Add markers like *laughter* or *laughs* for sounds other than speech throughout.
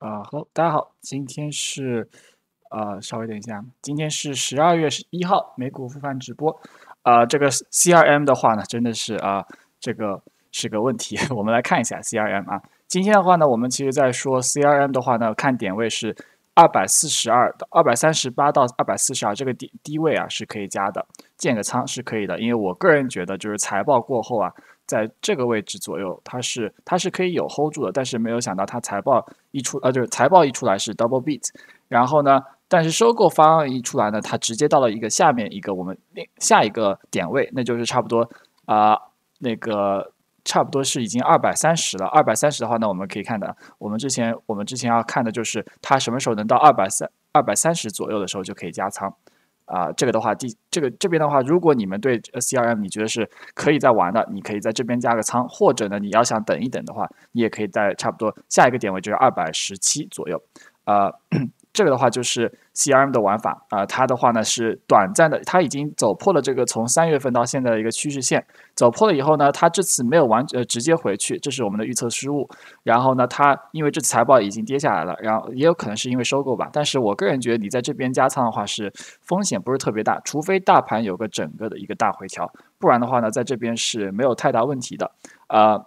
啊，好，大家好，今天是啊，稍微等一下，今天是十二月十一号，美股复盘直播。啊，这个 CRM 的话呢，真的是啊，这个是个问题。*laughs* 我们来看一下 CRM 啊，今天的话呢，我们其实在说 CRM 的话呢，看点位是二百四十二到二百三十八到二百四十二这个低低位啊是可以加的，建个仓是可以的，因为我个人觉得就是财报过后啊。在这个位置左右，它是它是可以有 hold 住的，但是没有想到它财报一出，呃，就是财报一出来是 double beat，然后呢，但是收购方案一出来呢，它直接到了一个下面一个我们下一个点位，那就是差不多啊，那个差不多是已经二百三十了，二百三十的话呢，我们可以看的，我们之前我们之前要看的就是它什么时候能到二百三二百三十左右的时候就可以加仓。啊，这个的话，第这个这边的话，如果你们对 C R M 你觉得是可以再玩的，你可以在这边加个仓，或者呢，你要想等一等的话，你也可以在差不多下一个点位就是二百十七左右，啊。*coughs* 这个的话就是 CRM 的玩法啊，它的话呢是短暂的，它已经走破了这个从三月份到现在的一个趋势线，走破了以后呢，它这次没有完呃直接回去，这是我们的预测失误。然后呢，它因为这次财报已经跌下来了，然后也有可能是因为收购吧。但是我个人觉得你在这边加仓的话是风险不是特别大，除非大盘有个整个的一个大回调，不然的话呢，在这边是没有太大问题的啊。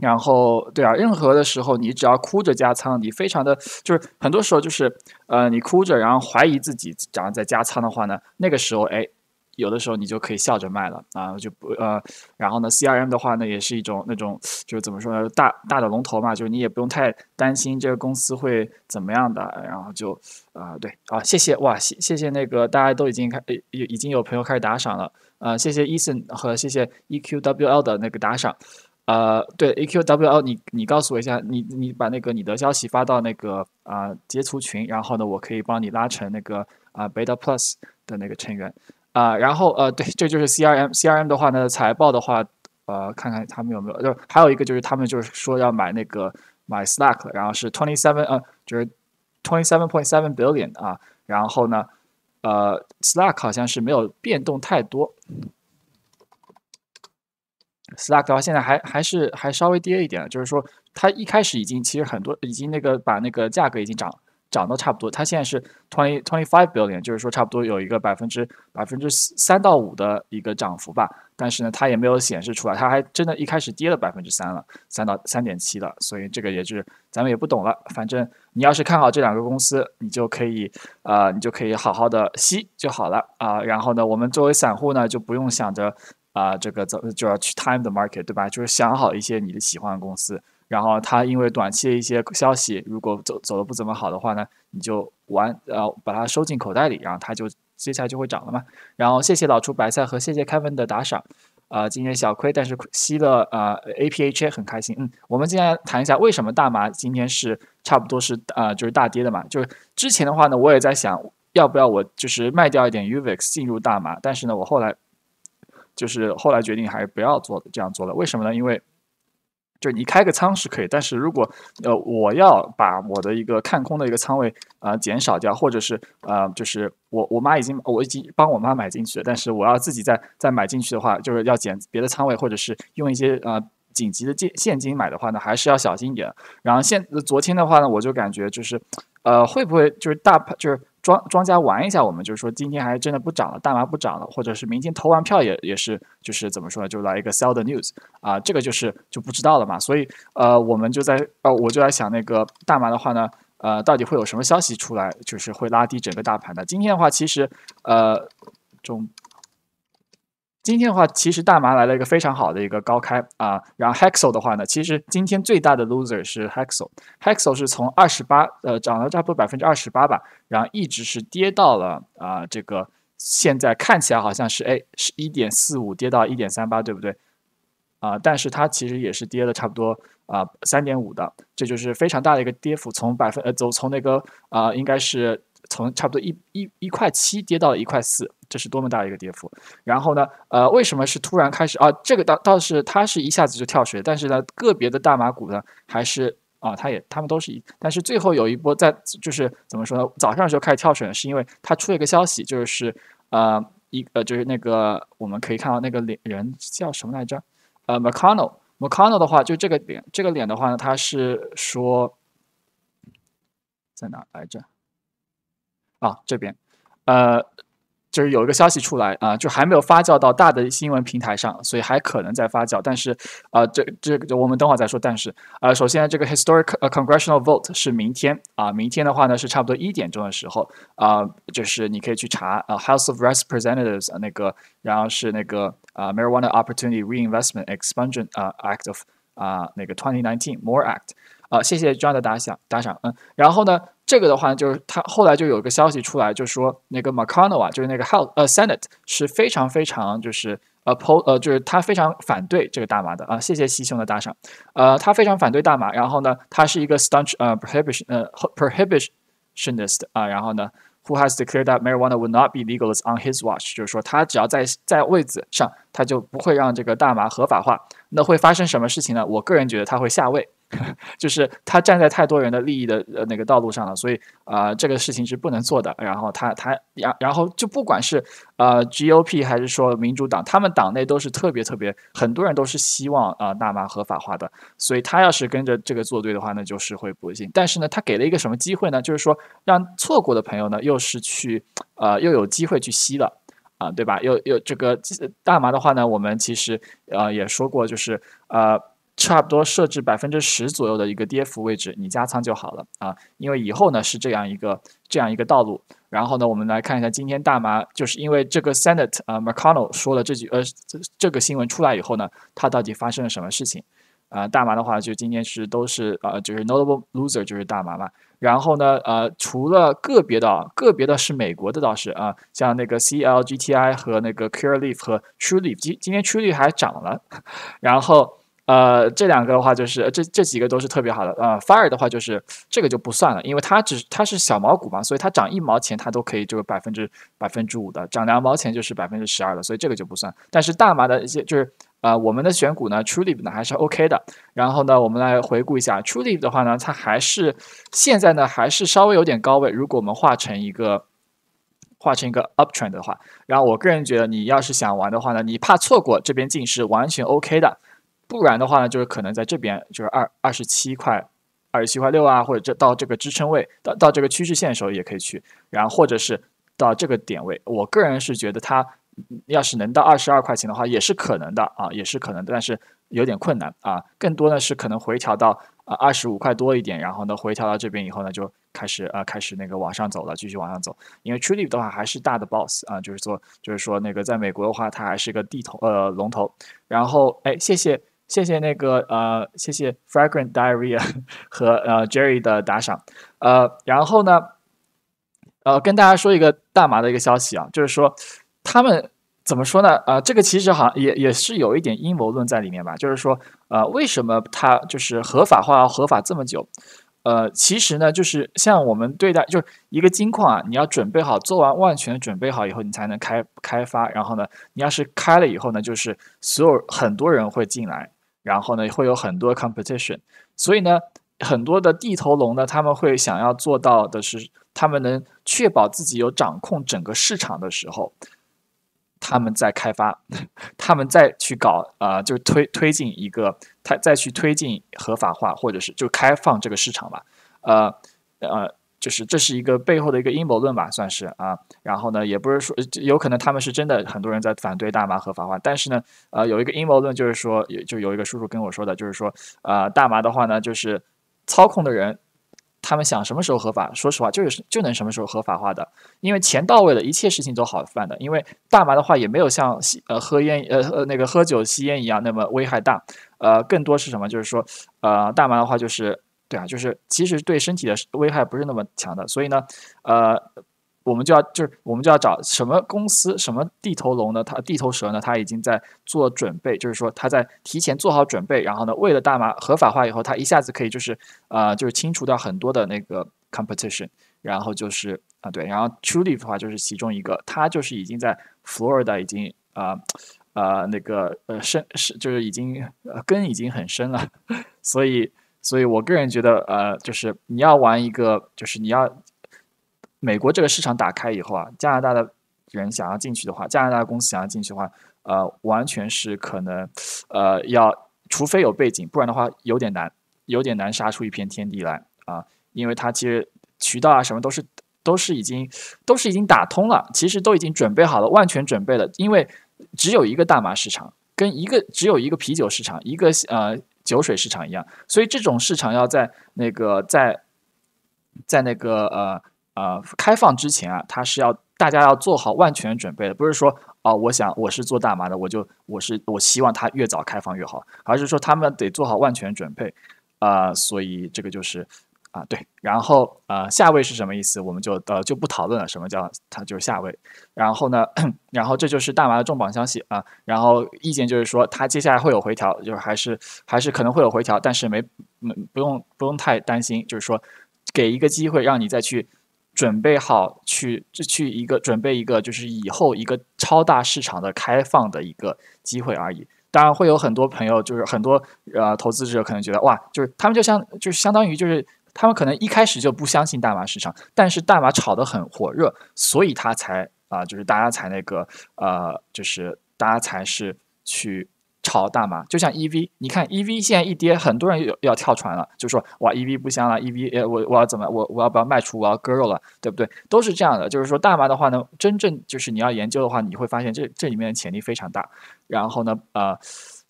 然后，对啊，任何的时候，你只要哭着加仓，你非常的，就是很多时候就是，呃，你哭着然后怀疑自己涨在加仓的话呢，那个时候，哎，有的时候你就可以笑着卖了啊，就不呃，然后呢，C R M 的话呢，也是一种那种，就是怎么说呢，大大的龙头嘛，就是你也不用太担心这个公司会怎么样的，然后就啊，对啊，谢谢哇，谢谢谢那个大家都已经开，有已经有朋友开始打赏了呃，谢谢 Eason 和谢谢 E Q W L 的那个打赏。呃，对，AQW，你你告诉我一下，你你把那个你的消息发到那个啊截图群，然后呢，我可以帮你拉成那个啊 Beta Plus 的那个成员，啊，然后呃，对，这就是 CRM，CRM 的话呢，财报的话，呃，看看他们有没有，就是还有一个就是他们就是说要买那个买 Slack，然后是 twenty seven，呃，就是 twenty seven point seven billion 啊，然后呢，呃，Slack 好像是没有变动太多。Slack 的话，现在还还是还稍微跌一点，就是说它一开始已经其实很多已经那个把那个价格已经涨涨到差不多，它现在是 twenty twenty five billion，就是说差不多有一个百分之百分之三到五的一个涨幅吧。但是呢，它也没有显示出来，它还真的一开始跌了百分之三了，三到三点七了。所以这个也是咱们也不懂了。反正你要是看好这两个公司，你就可以呃你就可以好好的吸就好了啊。然后呢，我们作为散户呢，就不用想着。啊，这个走就要去 time the market，对吧？就是想好一些你的喜欢的公司，然后它因为短期的一些消息，如果走走的不怎么好的话呢，你就完呃把它收进口袋里，然后它就接下来就会涨了嘛。然后谢谢老厨白菜和谢谢 Kevin 的打赏，啊，今天小亏，但是吸了呃 A P H A 很开心。嗯，我们今天谈一下为什么大麻今天是差不多是呃就是大跌的嘛？就是之前的话呢，我也在想，要不要我就是卖掉一点 UVX 进入大麻，但是呢，我后来。就是后来决定还是不要做这样做了，为什么呢？因为就是你开个仓是可以，但是如果呃我要把我的一个看空的一个仓位啊减少掉，或者是呃就是我我妈已经我已经帮我妈买进去，但是我要自己再再买进去的话，就是要减别的仓位，或者是用一些呃紧急的现现金买的话呢，还是要小心一点。然后现昨天的话呢，我就感觉就是呃会不会就是大盘就是。庄庄家玩一下，我们就是说，今天还真的不涨了，大麻不涨了，或者是明天投完票也也是，就是怎么说呢，就来一个 sell the news 啊，这个就是就不知道了嘛。所以呃，我们就在呃，我就在想那个大麻的话呢，呃，到底会有什么消息出来，就是会拉低整个大盘的。今天的话，其实呃，中。今天的话，其实大麻来了一个非常好的一个高开啊，然后 Hexo 的话呢，其实今天最大的 Loser 是 Hexo，Hexo 是从二十八呃涨了差不多百分之二十八吧，然后一直是跌到了啊这个现在看起来好像是哎是一点四五跌到一点三八对不对？啊，但是它其实也是跌了差不多啊三点五的，这就是非常大的一个跌幅，从百分呃走从那个啊应该是。从差不多一一一块七跌到了一块四，这是多么大的一个跌幅！然后呢，呃，为什么是突然开始啊？这个倒倒是它是一下子就跳水，但是呢，个别的大马股呢，还是啊，它也他们都是一，但是最后有一波在就是怎么说呢？早上的时候开始跳水，是因为它出了一个消息，就是呃一呃就是那个我们可以看到那个脸人叫什么来着？呃，McConnell，McConnell 的话就这个脸这个脸的话呢，他是说在哪来着？啊，这边，呃，就是有一个消息出来啊，就还没有发酵到大的新闻平台上，所以还可能在发酵。但是，啊，这这个我们等会儿再说。但是，啊，首先这个 historic congressional vote 是明天啊，明天的话呢是差不多一点钟的时候啊，就是你可以去查啊，House of Representatives 那个，然后是那个啊，Marijuana Opportunity Reinvestment Expansion Act of 啊那个 twenty nineteen more Act 啊，谢谢 John 的打赏打赏，嗯，然后呢？这个的话，就是他后来就有一个消息出来，就说那个 McConnell 啊，就是那个 House 呃 Senate 是非常非常就是 oppose 呃就是他非常反对这个大麻的啊，谢谢西兄的打赏，呃，他非常反对大麻，然后呢，他是一个 staunch 呃 prohibition 呃 prohibitionist 啊，然后呢，who has declared that marijuana would not be l e g a l e on his watch，就是说他只要在在位子上，他就不会让这个大麻合法化，那会发生什么事情呢？我个人觉得他会下位。*laughs* 就是他站在太多人的利益的那个道路上了，所以啊，这个事情是不能做的。然后他他然然后就不管是呃 G O P 还是说民主党，他们党内都是特别特别，很多人都是希望啊大麻合法化的。所以他要是跟着这个作对的话那就是会不幸。但是呢，他给了一个什么机会呢？就是说让错过的朋友呢，又是去呃又有机会去吸了啊，对吧？又又这个大麻的话呢，我们其实呃也说过，就是呃。差不多设置百分之十左右的一个跌幅位置，你加仓就好了啊！因为以后呢是这样一个这样一个道路。然后呢，我们来看一下今天大麻，就是因为这个 Senate 啊 McConnell 说了这句呃，这个新闻出来以后呢，它到底发生了什么事情啊？大麻的话，就今天是都是呃，就是 Notable Loser 就是大麻嘛。然后呢，呃，除了个别的，个别的是美国的倒是啊，像那个 CLGTI 和那个 c u r e l e a f 和 TrueLeaf，今今天 TrueLeaf 还涨了，*laughs* 然后。呃，这两个的话就是这这几个都是特别好的。呃，r e 的话就是这个就不算了，因为它只它是小毛股嘛，所以它涨一毛钱它都可以就是百分之百分之五的，涨两毛钱就是百分之十二的，所以这个就不算。但是大麻的一些就是呃我们的选股呢，t r 出力呢还是 OK 的。然后呢，我们来回顾一下 Truly 的话呢，它还是现在呢还是稍微有点高位。如果我们画成一个画成一个 uptrend 的话，然后我个人觉得你要是想玩的话呢，你怕错过这边进是完全 OK 的。不然的话呢，就是可能在这边就是二二十七块，二十七块六啊，或者这到这个支撑位，到到这个趋势线的时候也可以去，然后或者是到这个点位，我个人是觉得它要是能到二十二块钱的话，也是可能的啊，也是可能，的，但是有点困难啊，更多的是可能回调到啊二十五块多一点，然后呢回调到这边以后呢就开始呃开始那个往上走了，继续往上走，因为 t r u l o 的话还是大的 BOSS 啊，就是说就是说那个在美国的话它还是一个地头呃龙头，然后哎谢谢。谢谢那个呃，谢谢 Fragrant Diarrhea *laughs* 和呃 Jerry 的打赏，呃，然后呢，呃，跟大家说一个大麻的一个消息啊，就是说他们怎么说呢？呃，这个其实好像也也是有一点阴谋论在里面吧，就是说呃，为什么它就是合法化合法这么久？呃，其实呢，就是像我们对待就是一个金矿啊，你要准备好，做完万全准备好以后，你才能开开发。然后呢，你要是开了以后呢，就是所有很多人会进来。然后呢，会有很多 competition，所以呢，很多的地头龙呢，他们会想要做到的是，他们能确保自己有掌控整个市场的时候，他们在开发，*laughs* 他们在去搞啊，就推推进一个，他再去推进合法化，或者是就开放这个市场吧，呃，呃。就是这是一个背后的一个阴谋论吧，算是啊。然后呢，也不是说有可能他们是真的，很多人在反对大麻合法化。但是呢，呃，有一个阴谋论就是说，也就有一个叔叔跟我说的，就是说，呃，大麻的话呢，就是操控的人，他们想什么时候合法，说实话就是就能什么时候合法化的，因为钱到位了，一切事情都好办的。因为大麻的话也没有像吸呃喝烟呃呃那个喝酒吸烟一样那么危害大，呃，更多是什么？就是说，呃，大麻的话就是。对啊，就是其实对身体的危害不是那么强的，所以呢，呃，我们就要就是我们就要找什么公司什么地头龙呢？他地头蛇呢？他已经在做准备，就是说他在提前做好准备，然后呢，为了大麻合法化以后，他一下子可以就是呃就是清除掉很多的那个 competition，然后就是啊对，然后 t r u l v e 的话就是其中一个，他就是已经在 Florida 已经啊啊那个呃深是就是已经根已经很深了，所以。所以我个人觉得，呃，就是你要玩一个，就是你要美国这个市场打开以后啊，加拿大的人想要进去的话，加拿大公司想要进去的话，呃，完全是可能，呃，要除非有背景，不然的话有点难，有点难杀出一片天地来啊，因为它其实渠道啊什么都是都是已经都是已经打通了，其实都已经准备好了，万全准备了，因为只有一个大麻市场跟一个只有一个啤酒市场，一个呃。酒水市场一样，所以这种市场要在那个在，在那个呃呃开放之前啊，它是要大家要做好万全准备的，不是说啊，我想我是做大麻的，我就我是我希望它越早开放越好，而是说他们得做好万全准备啊，所以这个就是。啊对，然后呃下位是什么意思？我们就呃就不讨论了。什么叫它就是下位？然后呢？*clears throat* 然后这就是大麻的重磅消息啊。然后意见就是说，它接下来会有回调，就是还是还是可能会有回调，但是没没不用不用太担心，就是说给一个机会让你再去准备好去去一个准备一个就是以后一个超大市场的开放的一个机会而已。当然会有很多朋友就是很多呃投资者可能觉得哇，就是他们就相就相当于就是。他们可能一开始就不相信大麻市场，但是大麻炒得很火热，所以他才啊，就是大家才那个呃，就是大家才是去炒大麻。就像 E V，你看 E V 现在一跌，很多人要要跳船了，就说哇 E V 不香了，E V 呃我我要怎么我我要不要卖出我要割肉了，对不对？都是这样的。就是说大麻的话呢，真正就是你要研究的话，你会发现这这里面的潜力非常大。然后呢，呃，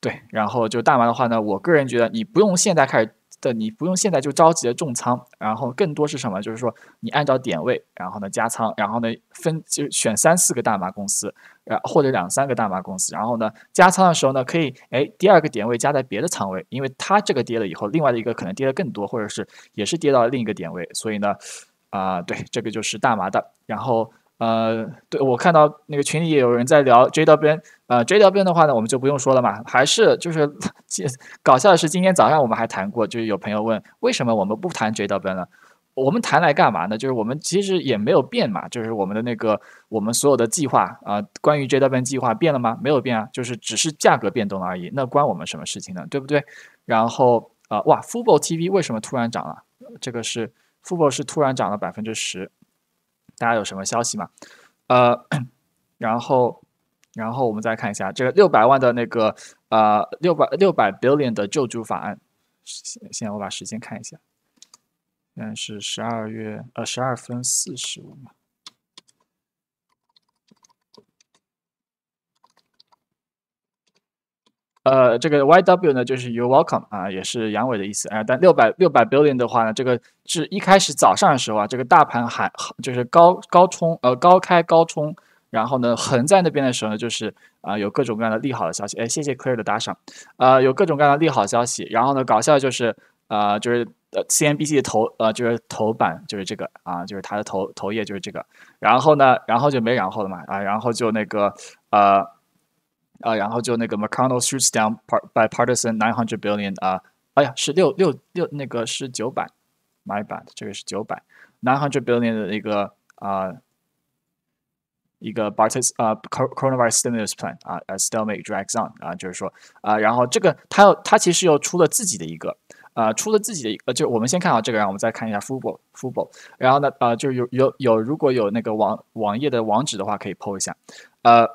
对，然后就大麻的话呢，我个人觉得你不用现在开始。的你不用现在就着急的重仓，然后更多是什么？就是说你按照点位，然后呢加仓，然后呢分就选三四个大麻公司，然或者两三个大麻公司，然后呢加仓的时候呢可以，哎第二个点位加在别的仓位，因为它这个跌了以后，另外的一个可能跌的更多，或者是也是跌到另一个点位，所以呢，啊对，这个就是大麻的，然后。呃，对我看到那个群里也有人在聊 JW 呃 j w 的话呢，我们就不用说了嘛，还是就是，搞笑的是今天早上我们还谈过，就是有朋友问为什么我们不谈 JW 了，我们谈来干嘛呢？就是我们其实也没有变嘛，就是我们的那个我们所有的计划啊，关于 JW 计划变了吗？没有变啊，就是只是价格变动而已，那关我们什么事情呢？对不对？然后啊，哇，Football TV 为什么突然涨了？这个是 Football 是突然涨了百分之十。大家有什么消息吗？呃，*clears throat* 然后，然后我们再看一下这个六百万的那个呃六百六百 billion 的救助法案。现现在我把时间看一下，现在是十二月呃十二分四十五嘛。呃，这个 YW 呢，就是 You're Welcome 啊，也是阳痿的意思啊。但六百六百 billion 的话呢，这个是一开始早上的时候啊，这个大盘还就是高高冲，呃，高开高冲，然后呢，横在那边的时候呢，就是啊，有各种各样的利好的消息。哎，谢谢 Clear 的打赏，啊，有各种各样的利好消息。然后呢，搞笑就是，呃，就是呃 CNBC 的头，呃，就是头版就是这个啊，就是它的头头页就是这个。然后呢，然后就没然后了嘛，啊，然后就那个，呃。啊，然后就那个 McConnell shoots down bipartisan 900 billion 啊，哎呀，是六六六，那个是九百，My bad，这个是九百，900 billion 的一个啊，一个 b a r t i s 啊 coronavirus stimulus plan 啊，s t o l m a c e drags on 啊，就是说啊，然后这个他要他其实又出了自己的一个啊，出了自己的一个，就我们先看好这个，然后我们再看一下 football football，然后呢，呃，就有有有如果有那个网网页的网址的话，可以 PO 一下，呃。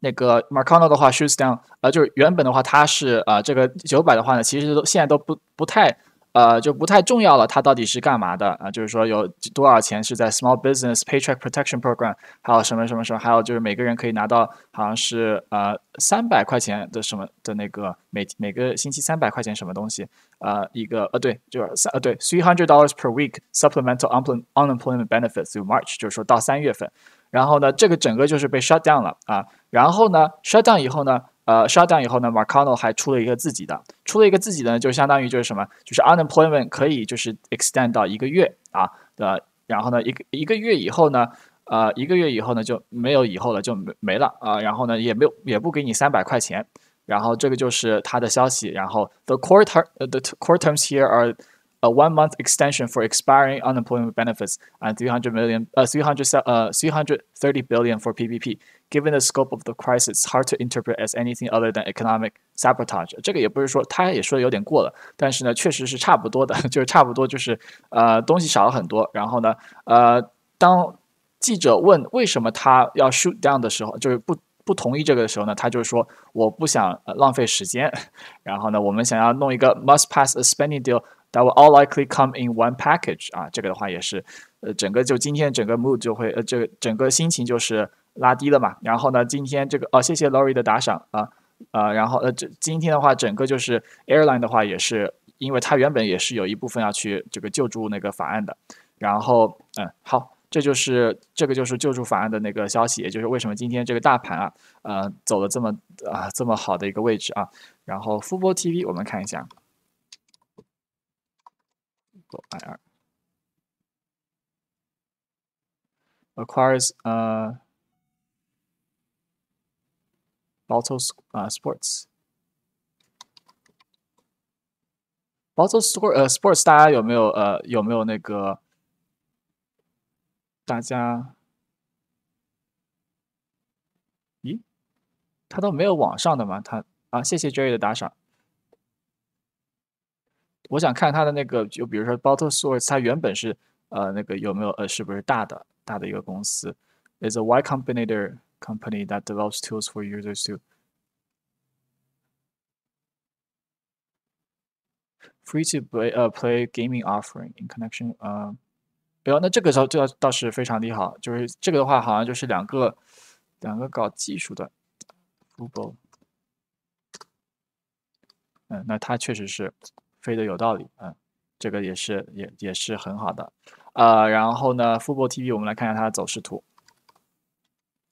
那个 Marcano 的话 s h o o t s d o w n 呃，就是原本的话，它是啊，这个九百的话呢，其实都现在都不不太，呃，就不太重要了。它到底是干嘛的啊？就是说有多少钱是在 Small Business Paycheck Protection Program，还有什么什么什么，还有就是每个人可以拿到好像是呃三百块钱的什么的那个每每个星期三百块钱什么东西呃一个呃对，就是三呃对，three hundred dollars per week supplemental unemployment benefits to u g h March，就是说到三月份。然后呢，这个整个就是被 shut down 了啊。然后呢，shut down 以后呢，呃，shut down 以后呢，McConnell 还出了一个自己的，出了一个自己的呢，就相当于就是什么，就是 unemployment 可以就是 extend 到一个月啊，对然后呢，一个一个月以后呢，呃，一个月以后呢，就没有以后了，就没没了啊。然后呢，也没有，也不给你三百块钱。然后这个就是他的消息。然后 the quarter，呃，the quarters here are。a one month extension for expiring unemployment benefits, and 300 million, uh, 300, uh, 330 billion for PPP. Given the scope of the crisis, it's hard to interpret as anything other than economic sabotage。这个也不是说他也说的有点过了，但是呢，确实是差不多的，就是差不多就是呃东西少了很多。然后呢，呃，当记者问为什么他要 *laughs* shoot down 的时候，就是不。不同意这个的时候呢，他就是说我不想、呃、浪费时间，然后呢，我们想要弄一个 *laughs* must pass a spending deal t h all likely come in one package 啊，这个的话也是，呃，整个就今天整个 mood 就会，呃，这整个心情就是拉低了嘛。然后呢，今天这个哦，谢谢 Laurie 的打赏啊啊，然后呃，这今天的话，整个就是 airline 的话也是，因为它原本也是有一部分要去这个救助那个法案的。然后嗯，好，这就是这个就是救助法案的那个消息，也就是为什么今天这个大盘啊，呃，走了这么啊这么好的一个位置啊。然后 Football TV，我们看一下。IR. Acquires uh, Balto uh, Sports。Balto Sport 呃 Sports uh, 大家有没有呃有没有那个？大家，咦，他都没有网上的吗？他啊，谢谢 Jerry 的打赏。我想看它的那个，就比如说 BottleSource，它原本是呃那个有没有呃是不是大的大的一个公司？Is a Y-combinator company that develops tools for users to free to play play gaming offering in connection 呃，不要那这个时候要倒是非常利好，就是这个的话好像就是两个两个搞技术的。嗯，那它确实是。飞的有道理，嗯，这个也是也也是很好的，呃，然后呢，富博 TV 我们来看一下它的走势图。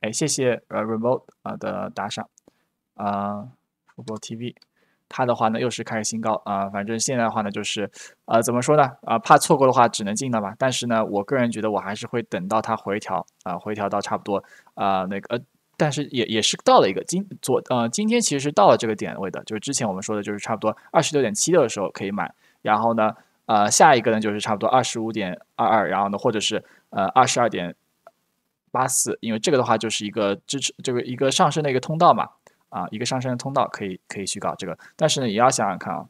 哎，谢谢呃 remote 啊的打赏啊，富博 TV，它的话呢又是开始新高啊，反正现在的话呢就是呃怎么说呢啊怕错过的话只能进了吧，但是呢我个人觉得我还是会等到它回调啊回调到差不多啊那个。但是也也是到了一个今昨呃今天其实到了这个点位的，就是之前我们说的，就是差不多二十六点七六的时候可以买，然后呢，呃下一个呢就是差不多二十五点二二，然后呢或者是呃二十二点八四，因为这个的话就是一个支持这个一个上升的一个通道嘛，啊一个上升的通道可以可以去搞这个，但是呢也要想想看啊，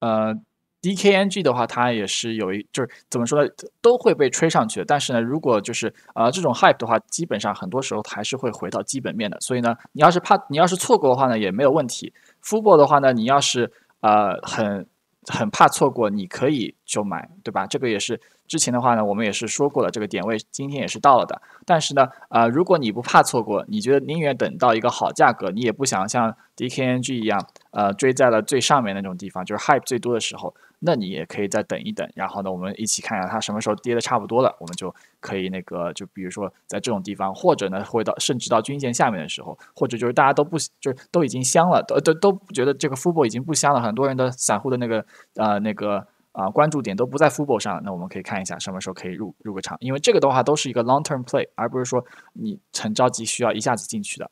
呃。DKNG 的话，它也是有一，就是怎么说呢，都会被吹上去。但是呢，如果就是呃这种 hype 的话，基本上很多时候还是会回到基本面的。所以呢，你要是怕，你要是错过的话呢，也没有问题。football 的话呢，你要是呃很很怕错过，你可以就买，对吧？这个也是之前的话呢，我们也是说过了，这个点位今天也是到了的。但是呢，呃，如果你不怕错过，你觉得宁愿等到一个好价格，你也不想像 DKNG 一样，呃，追在了最上面那种地方，就是 hype 最多的时候。那你也可以再等一等，然后呢，我们一起看一下它什么时候跌的差不多了，我们就可以那个，就比如说在这种地方，或者呢会到甚至到均线下面的时候，或者就是大家都不，就是都已经香了，都都都觉得这个 FUBO 已经不香了，很多人的散户的那个呃那个啊关注点都不在 FUBO 上了，那我们可以看一下什么时候可以入入个场，因为这个的话都是一个 long term play，而不是说你很着急需要一下子进去的。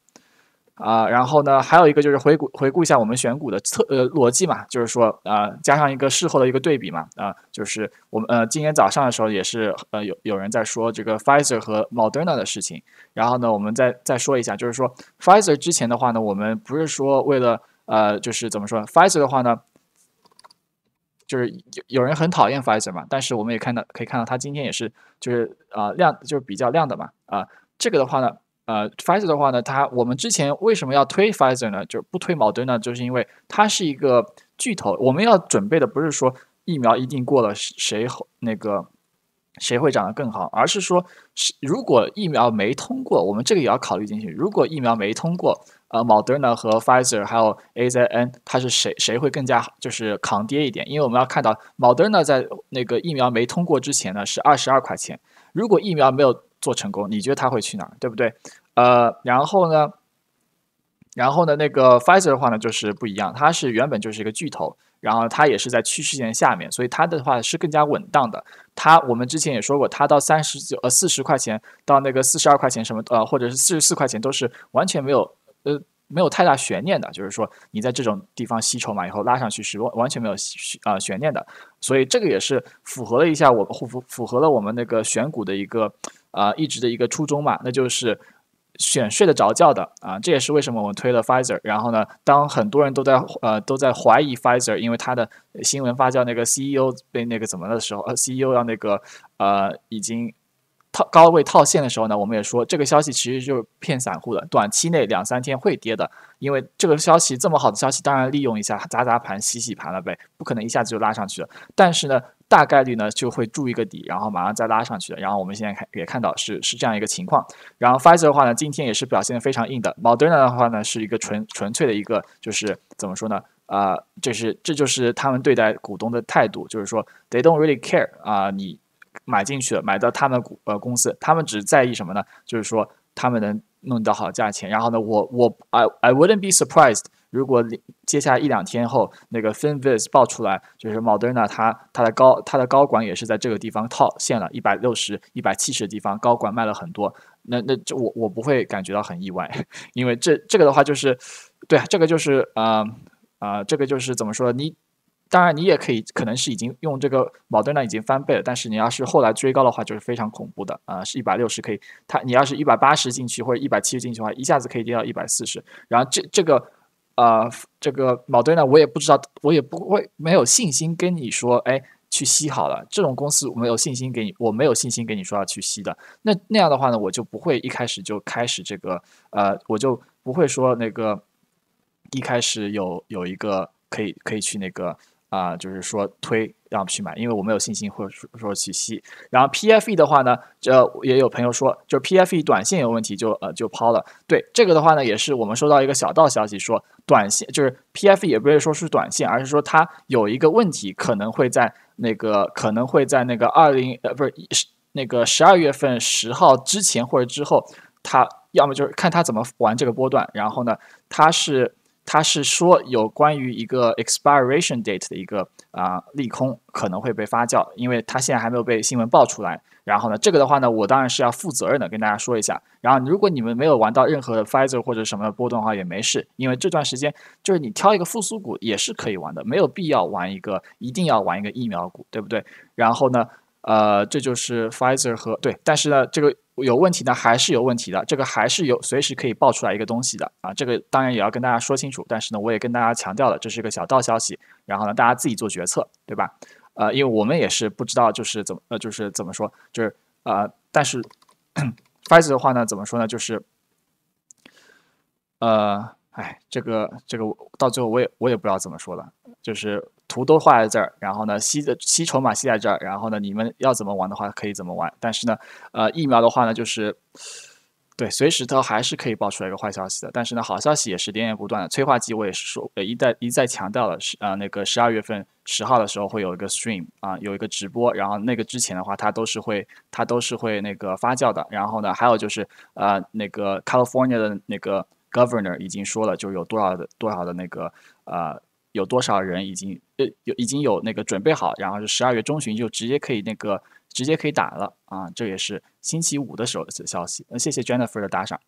啊，然后呢，还有一个就是回顾回顾一下我们选股的策呃逻辑嘛，就是说啊，加上一个事后的一个对比嘛，啊，就是我们呃今天早上的时候也是呃有有人在说这个 Pfizer 和 Moderna 的事情，然后呢，我们再再说一下，就是说 Pfizer 之前的话呢，我们不是说为了呃就是怎么说 Pfizer 的话呢，就是有有人很讨厌 Pfizer 嘛，但是我们也看到可以看到它今天也是就是啊亮就是比较亮的嘛，啊，这个的话呢。呃，Fiser 的话呢，它我们之前为什么要推 Fiser 呢？就不推 Moderna，就是因为它是一个巨头。我们要准备的不是说疫苗一定过了谁那个谁会长得更好，而是说如果疫苗没通过，我们这个也要考虑进去。如果疫苗没通过，呃，Moderna 和 Fiser 还有 AZN，它是谁谁会更加就是抗跌一点？因为我们要看到 Moderna 在那个疫苗没通过之前呢是二十二块钱，如果疫苗没有。做成功，你觉得他会去哪儿，对不对？呃，然后呢，然后呢，那个 Pfizer 的话呢，就是不一样，它是原本就是一个巨头，然后它也是在趋势线下面，所以它的话是更加稳当的。它我们之前也说过，它到三十九呃四十块钱，到那个四十二块钱什么呃，或者是四十四块钱，都是完全没有呃没有太大悬念的，就是说你在这种地方吸筹码以后拉上去是完完全没有啊悬念的。所以这个也是符合了一下我们符符合了我们那个选股的一个。啊，一直的一个初衷嘛，那就是选睡得着觉的啊，这也是为什么我们推了 Pfizer。然后呢，当很多人都在呃都在怀疑 Pfizer，因为它的新闻发酵，那个 CEO 被那个怎么的时候，CEO 呃要那个呃已经套高位套现的时候呢，我们也说这个消息其实就是骗散户的，短期内两三天会跌的，因为这个消息这么好的消息，当然利用一下砸砸盘洗洗盘了呗，不可能一下子就拉上去了。但是呢。大概率呢就会筑一个底，然后马上再拉上去的。然后我们现在看也看到是是这样一个情况。然后 Pfizer 的话呢，今天也是表现的非常硬的。Moderna 的话呢，是一个纯纯粹的一个，就是怎么说呢？啊，这是这就是他们对待股东的态度，就是说 they don't really care 啊，你买进去了，买到他们股呃公司，他们只在意什么呢？就是说他们能弄到好价钱。然后呢，我我 I I wouldn't be surprised。如果接下来一两天后，那个 Fenvis 爆出来，就是 Moderna 它它的高它的高管也是在这个地方套现了，一百六十、一百七十的地方高管卖了很多，那那这我我不会感觉到很意外，*laughs* 因为这这个的话就是，对啊，这个就是啊啊，这个就是怎么说？你当然你也可以，可能是已经用这个 Moderna 已经翻倍了，但是你要是后来追高的话，就是非常恐怖的啊，是一百六十可以，它你要是一百八十进去或者一百七十进去的话，一下子可以跌到一百四十，然后这这个。呃，这个毛堆呢，我也不知道，我也不会没有信心跟你说，哎，去吸好了，这种公司没有信心给你，我没有信心给你说要去吸的。那那样的话呢，我就不会一开始就开始这个，呃，我就不会说那个，一开始有有一个可以可以去那个啊，就是说推。要么去买，因为我没有信心，或者说说去吸。然后 PFE 的话呢，这也有朋友说，就是 PFE 短线有问题，就呃就抛了。对这个的话呢，也是我们收到一个小道消息，说短线就是 PFE，也不是说是短线，而是说它有一个问题，可能会在那个可能会在那个二零呃不是那个十二月份十号之前或者之后，它要么就是看它怎么玩这个波段，然后呢，它是它是说有关于一个 expiration date 的一个。啊，利空可能会被发酵，因为它现在还没有被新闻爆出来。然后呢，这个的话呢，我当然是要负责任的跟大家说一下。然后，如果你们没有玩到任何 Pfizer 或者什么波动的话，也没事，因为这段时间就是你挑一个复苏股也是可以玩的，没有必要玩一个一定要玩一个疫苗股，对不对？然后呢，呃，这就是 Pfizer 和对，但是呢，这个。有问题呢，还是有问题的，这个还是有随时可以爆出来一个东西的啊，这个当然也要跟大家说清楚，但是呢，我也跟大家强调了，这是个小道消息，然后呢，大家自己做决策，对吧？呃，因为我们也是不知道，就是怎么，呃，就是怎么说，就是呃，但是 f i z e r 的话呢，怎么说呢？就是，呃，哎，这个这个到最后我也我也不知道怎么说了，就是。图都画在这儿，然后呢，吸的吸筹码吸在这儿，然后呢，你们要怎么玩的话可以怎么玩，但是呢，呃，疫苗的话呢，就是，对，随时它还是可以爆出来一个坏消息的，但是呢，好消息也是连绵不断的。催化剂我也是说，呃，一再一再强调了，是啊那个十二月份十号的时候会有一个 stream 啊，有一个直播，然后那个之前的话它都是会它都是会那个发酵的，然后呢，还有就是呃那个 California 的那个 Governor 已经说了，就有多少的多少的那个呃。有多少人已经呃有已经有那个准备好，然后是十二月中旬就直接可以那个直接可以打了啊！这也是星期五的时候的消息。那谢谢 Jennifer 的打赏。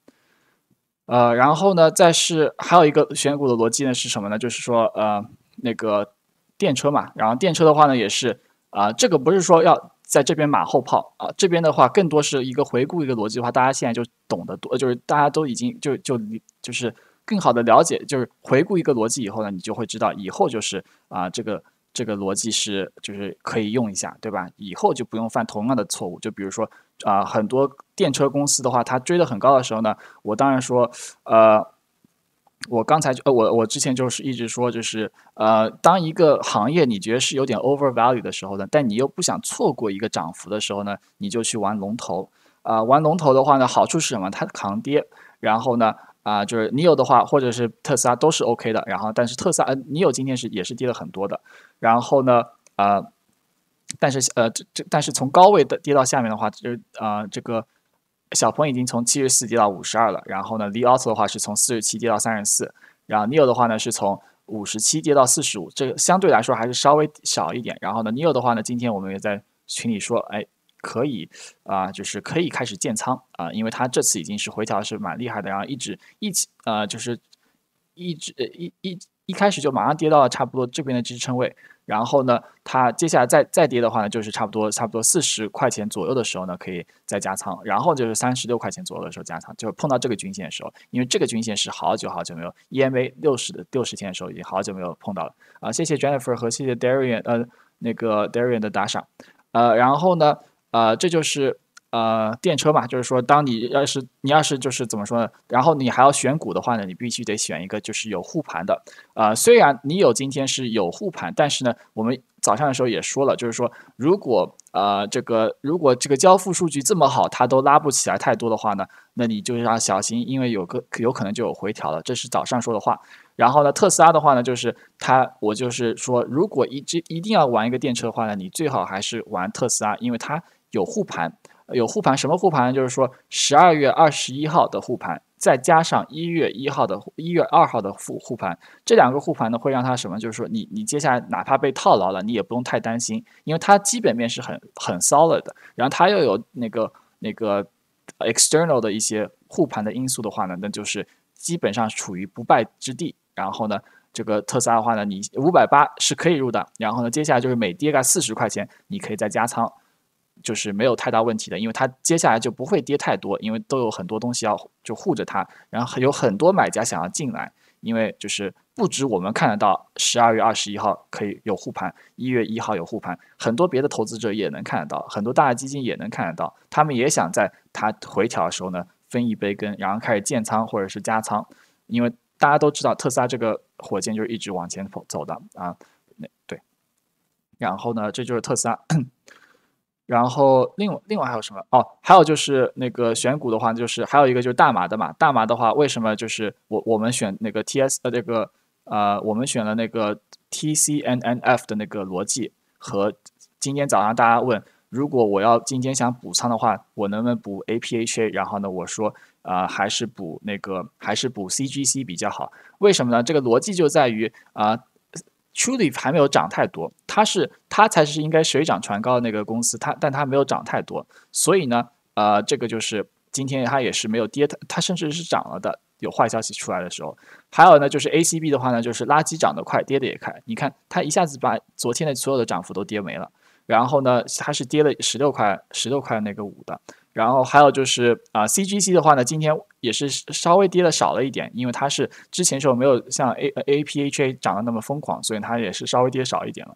呃，然后呢，再是还有一个选股的逻辑呢是什么呢？就是说呃那个电车嘛，然后电车的话呢也是啊，这个不是说要在这边马后炮啊，这边的话更多是一个回顾一个逻辑的话，大家现在就懂得多，就是大家都已经就就就是。更好的了解就是回顾一个逻辑以后呢，你就会知道以后就是啊，这个这个逻辑是就是可以用一下，对吧？以后就不用犯同样的错误。就比如说啊，很多电车公司的话，它追得很高的时候呢，我当然说呃，我刚才就我我之前就是一直说，就是呃，当一个行业你觉得是有点 o v e r v a l u e 的时候呢，但你又不想错过一个涨幅的时候呢，你就去玩龙头啊。玩龙头的话呢，好处是什么？它扛跌，然后呢？啊，就是 nio 的话，或者是特斯拉都是 OK 的。然后，但是特斯拉，呃，nio 今天是也是跌了很多的。然后呢，呃，但是呃，这这，但是从高位的跌到下面的话，就是啊，这个小鹏已经从七十四跌到五十二了。然后呢，li auto 的话是从四十七跌到三十四。然后 nio 的话呢，是从五十七跌到四十五，这个相对来说还是稍微少一点。然后呢，nio 的话呢，今天我们也在群里说，哎。可以啊，就是可以开始建仓啊，因为它这次已经是回调是蛮厉害的，然后一直一起呃，就是一直一一一开始就马上跌到了差不多这边的支撑位，然后呢，它接下来再再跌的话呢，就是差不多差不多四十块钱左右的时候呢，可以再加仓，然后就是三十六块钱左右的时候加仓，就是碰到这个均线的时候，因为这个均线是好久好久没有 EMA 六十的六十天的时候已经好久没有碰到了啊，谢谢 Jennifer 和谢谢 Darian 呃那个 Darian 的打赏，呃，然后呢。呃，这就是呃电车嘛，就是说，当你要是你要是就是怎么说呢？然后你还要选股的话呢，你必须得选一个就是有护盘的。呃，虽然你有今天是有护盘，但是呢，我们早上的时候也说了，就是说，如果呃这个如果这个交付数据这么好，它都拉不起来太多的话呢，那你就是要小心，因为有个有可能就有回调了，这是早上说的话。然后呢，特斯拉的话呢，就是它我就是说，如果一直一定要玩一个电车的话呢，你最好还是玩特斯拉，因为它。有护盘，有护盘，什么护盘？就是说十二月二十一号的护盘，再加上一月一号的一月二号的护护盘，这两个护盘呢，会让它什么？就是说你你接下来哪怕被套牢了，你也不用太担心，因为它基本面是很很 solid 的。然后它又有那个那个 external 的一些护盘的因素的话呢，那就是基本上处于不败之地。然后呢，这个特斯拉的话呢，你五百八是可以入的。然后呢，接下来就是每跌个四十块钱，你可以再加仓。就是没有太大问题的，因为它接下来就不会跌太多，因为都有很多东西要就护着它，然后有很多买家想要进来，因为就是不止我们看得到，十二月二十一号可以有护盘，一月一号有护盘，很多别的投资者也能看得到，很多大的基金也能看得到，他们也想在它回调的时候呢分一杯羹，然后开始建仓或者是加仓，因为大家都知道特斯拉这个火箭就是一直往前走的啊，那对，然后呢，这就是特斯拉。然后另另外还有什么哦？还有就是那个选股的话，就是还有一个就是大麻的嘛。大麻的话，为什么就是我我们选那个 T S 的这个呃，我们选了那个 T C N N F 的那个逻辑。和今天早上大家问，如果我要今天想补仓的话，我能不能补 A P H A？然后呢，我说啊，还是补那个还是补 C G C 比较好？为什么呢？这个逻辑就在于啊。t u Truly 还没有涨太多，它是它才是应该水涨船高的那个公司，它但它没有涨太多，所以呢，呃，这个就是今天它也是没有跌，它它甚至是涨了的，有坏消息出来的时候，还有呢就是 ACB 的话呢，就是垃圾涨得快，跌得也快，你看它一下子把昨天的所有的涨幅都跌没了。然后呢，它是跌了十六块，十六块那个五的。然后还有就是啊，CGC 的话呢，今天也是稍微跌的少了一点，因为它是之前时候没有像 A APHA 涨得那么疯狂，所以它也是稍微跌少一点了。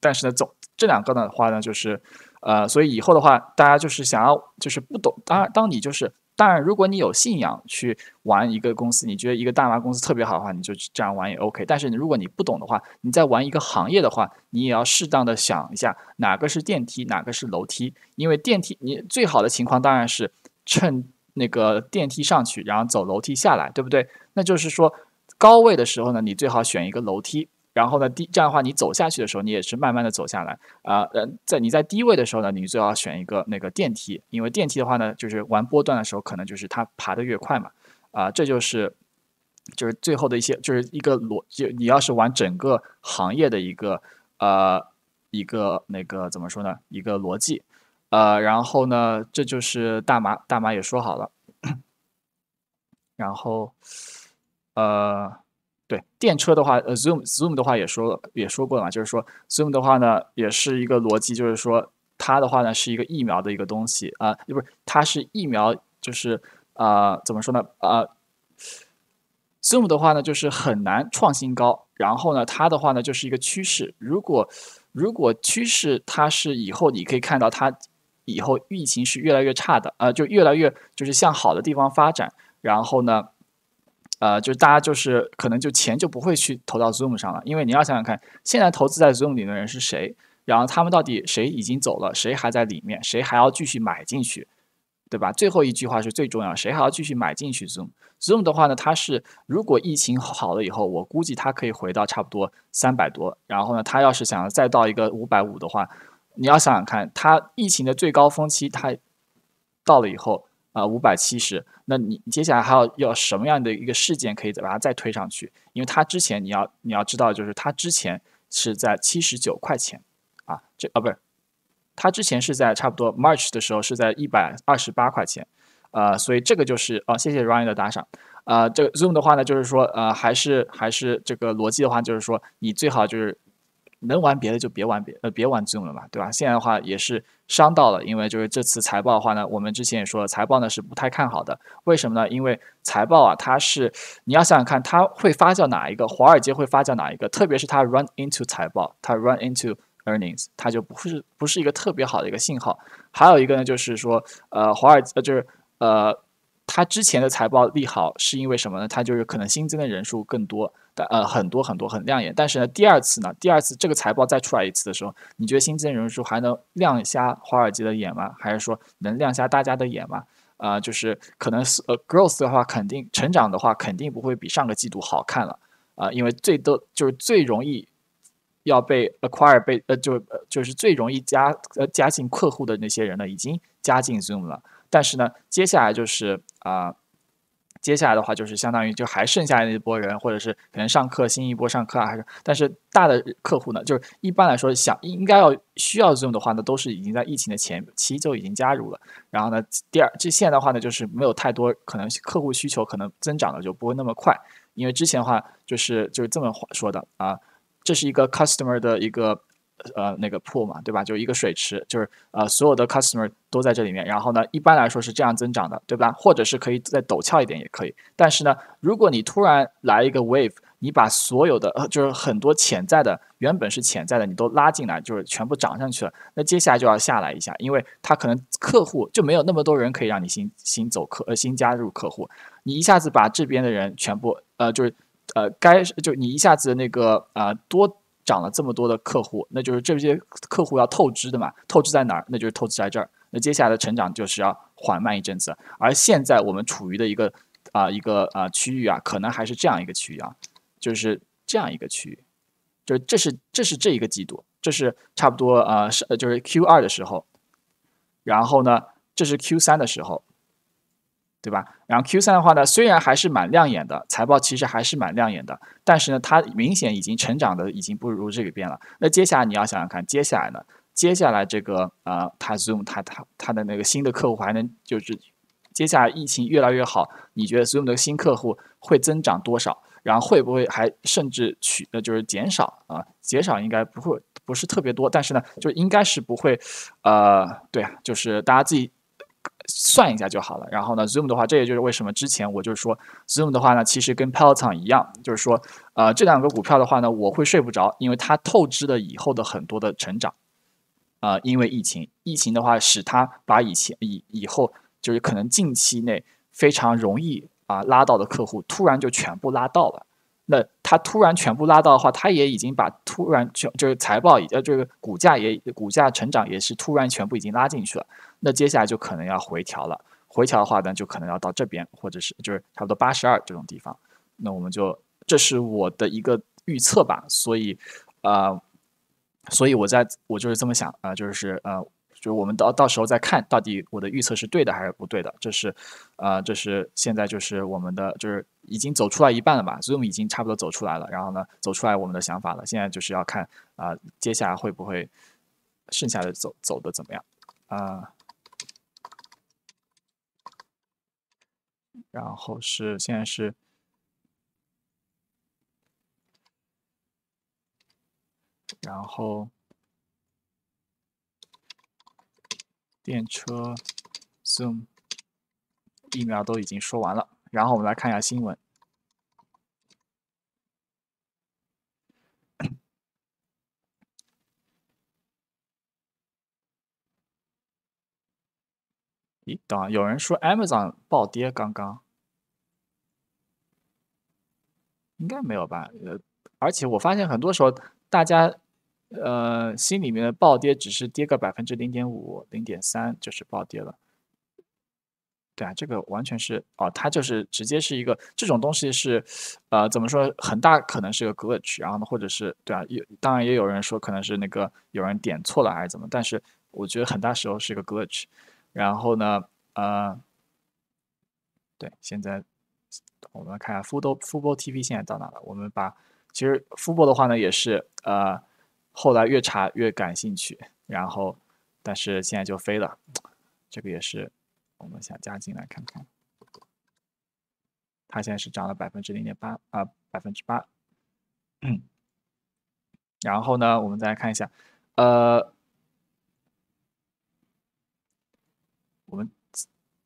但是呢，总这两个的话呢，就是，呃，所以以后的话，大家就是想要就是不懂，当当你就是。当然，如果你有信仰去玩一个公司，你觉得一个大麻公司特别好的话，你就这样玩也 OK。但是，如果你不懂的话，你在玩一个行业的话，你也要适当的想一下，哪个是电梯，哪个是楼梯。因为电梯，你最好的情况当然是趁那个电梯上去，然后走楼梯下来，对不对？那就是说，高位的时候呢，你最好选一个楼梯。然后呢，第这样的话，你走下去的时候，你也是慢慢的走下来。啊，呃，在你在低位的时候呢，你最好选一个那个电梯，因为电梯的话呢，就是玩波段的时候，可能就是它爬得越快嘛。啊，这就是就是最后的一些，就是一个逻辑。你要是玩整个行业的一个呃一个那个怎么说呢？一个逻辑。呃，然后呢，这就是大麻大麻也说好了。*coughs* 然后呃。对电车的话，呃，Zoom Zoom 的话也说也说过了嘛，就是说 Zoom 的话呢，也是一个逻辑，就是说它的话呢是一个疫苗的一个东西啊，不是它是疫苗，就是啊怎么说呢啊，Zoom 的话呢就是很难创新高，然后呢它的话呢就是一个趋势，如果如果趋势它是以后你可以看到它以后疫情是越来越差的，呃就越来越就是向好的地方发展，然后呢。呃，就大家就是可能就钱就不会去投到 Zoom 上了，因为你要想想看，现在投资在 Zoom 里的人是谁，然后他们到底谁已经走了，谁还在里面，谁还要继续买进去，对吧？最后一句话是最重要，谁还要继续买进去 Zoom？Zoom 的话呢，它是如果疫情好了以后，我估计它可以回到差不多三百多，然后呢，它要是想要再到一个五百五的话，你要想想看，它疫情的最高峰期它到了以后。啊，五百七十，那你接下来还要要什么样的一个事件可以把它再推上去？因为它之前你要你要知道，就是它之前是在七十九块钱，啊，这啊不是，它之前是在差不多 March 的时候是在一百二十八块钱，呃，所以这个就是哦，谢谢 Ryan 的打赏，啊，这个 Zoom 的话呢，就是说呃，还是还是这个逻辑的话，就是说你最好就是。能玩别的就别玩别呃别玩 Zoom 了嘛，对吧？现在的话也是伤到了，因为就是这次财报的话呢，我们之前也说了，财报呢是不太看好的。为什么呢？因为财报啊，它是你要想想看，它会发酵哪一个？华尔街会发酵哪一个？特别是它 run into 财报，它 run into earnings，它就不是不是一个特别好的一个信号。还有一个呢，就是说呃，华尔街就是呃。它之前的财报利好是因为什么呢？它就是可能新增的人数更多，但呃很多很多很亮眼。但是呢，第二次呢，第二次这个财报再出来一次的时候，你觉得新增人数还能亮瞎华尔街的眼吗？还是说能亮瞎大家的眼吗？啊，就是可能是呃 growth 的话，肯定成长的话肯定不会比上个季度好看了啊，因为最多就是最容易要被 acquire 被呃就就是最容易加呃加进客户的那些人呢，已经加进 Zoom 了。但是呢，接下来就是啊，接下来的话就是相当于就还剩下那波人，或者是可能上课新一波上课啊，还是但是大的客户呢，就是一般来说想应该要需要这种的话呢，都是已经在疫情的前期就已经加入了。然后呢，第二这现在的话呢，就是没有太多可能客户需求可能增长的就不会那么快，因为之前的话就是就是这么说的啊，这是一个 customer 的一个。呃，那个 pool 嘛，对吧？就一个水池，就是呃，所有的 customer 都在这里面。然后呢，一般来说是这样增长的，对吧？或者是可以再陡峭一点也可以。但是呢，如果你突然来一个 wave，你把所有的呃，就是很多潜在的，原本是潜在的，你都拉进来，就是全部涨上去了。那接下来就要下来一下，因为它可能客户就没有那么多人可以让你新新走客呃新加入客户。你一下子把这边的人全部呃，就是呃，该就你一下子那个呃多。涨了这么多的客户，那就是这些客户要透支的嘛？透支在哪儿？那就是透支在这儿。那接下来的成长就是要缓慢一阵子。而现在我们处于的一个啊一个啊区域啊，可能还是这样一个区域啊，就是这样一个区域，就是这是这是这一个季度，这是差不多啊是就是 Q 二的时候，然后呢，这是 Q 三的时候。对吧？然后 Q 三的话呢，虽然还是蛮亮眼的，财报其实还是蛮亮眼的，但是呢，它明显已经成长的已经不如这里边了。那接下来你要想想看，接下来呢？接下来这个呃，它 Zoom 它它它的那个新的客户还能就是，接下来疫情越来越好，你觉得 Zoom 的新客户会增长多少？然后会不会还甚至取呃就是减少啊？减少应该不会，不是特别多，但是呢，就应该是不会，呃，对啊，就是大家自己。算一下就好了。然后呢，Zoom 的话，这也就是为什么之前我就说 Zoom 的话呢，其实跟 Peloton 一样，就是说，呃，这两个股票的话呢，我会睡不着，因为它透支了以后的很多的成长。啊，因为疫情，疫情的话使它把以前以以后就是可能近期内非常容易啊拉到的客户突然就全部拉到了。那它突然全部拉到的话，它也已经把突然就就是财报也呃就是股价也股价成长也是突然全部已经拉进去了。那接下来就可能要回调了，回调的话呢，就可能要到这边，或者是就是差不多八十二这种地方。那我们就这是我的一个预测吧，所以啊，所以我在我就是这么想啊，就是呃，就我们到到时候再看到底我的预测是对的还是不对的。这是呃，这是现在就是我们的就是已经走出来一半了吧所以我们已经差不多走出来了。然后呢，走出来我们的想法了。现在就是要看啊，接下来会不会剩下的走走的怎么样啊？然后是现在是，然后电车 Zoom 疫苗都已经说完了，然后我们来看一下新闻。咦，等有人说 Amazon 暴跌，刚刚应该没有吧？呃，而且我发现很多时候大家呃心里面的暴跌只是跌个百分之零点五、零点三就是暴跌了。对啊，这个完全是哦，它就是直接是一个这种东西是呃怎么说，很大可能是个 glitch，然后呢，或者是对啊，也当然也有人说可能是那个有人点错了还是怎么，但是我觉得很大时候是一个 glitch。然后呢，呃，对，现在我们看富 f o o t TV 现在到哪了？我们把其实 Football 的话呢，也是呃，后来越查越感兴趣，然后但是现在就飞了，这个也是我们想加进来看看，它现在是涨了百分之零点八啊，百分之八，*coughs* 然后呢，我们再来看一下，呃。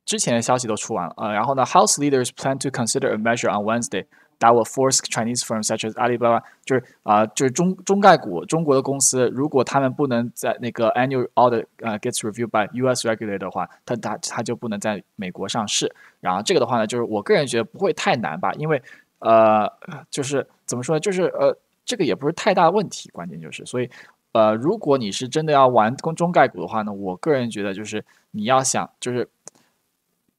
之前的消息都出完了啊，然后呢，House leaders plan to consider a measure on Wednesday that will force Chinese firms such as Alibaba，就是啊，就是中中概股，中国的公司，如果他们不能在那个 annual audit gets reviewed by U.S. regulator 的话，他他他就不能在美国上市。然后这个的话呢，就是我个人觉得不会太难吧，因为呃，就是怎么说，就是呃，这个也不是太大问题，关键就是，所以呃，如果你是真的要玩中中概股的话呢，我个人觉得就是你要想就是。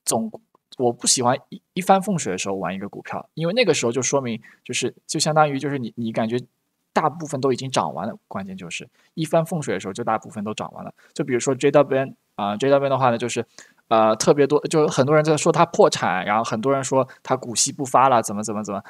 总，我不喜欢一一帆风顺的时候玩一个股票，因为那个时候就说明就是就相当于就是你你感觉大部分都已经涨完了，关键就是一帆风顺的时候就大部分都涨完了。就比如说 JWN 啊，JWN 的话呢，就是呃特别多，就很多人在说它破产，然后很多人说它股息不发了，怎么怎么怎么。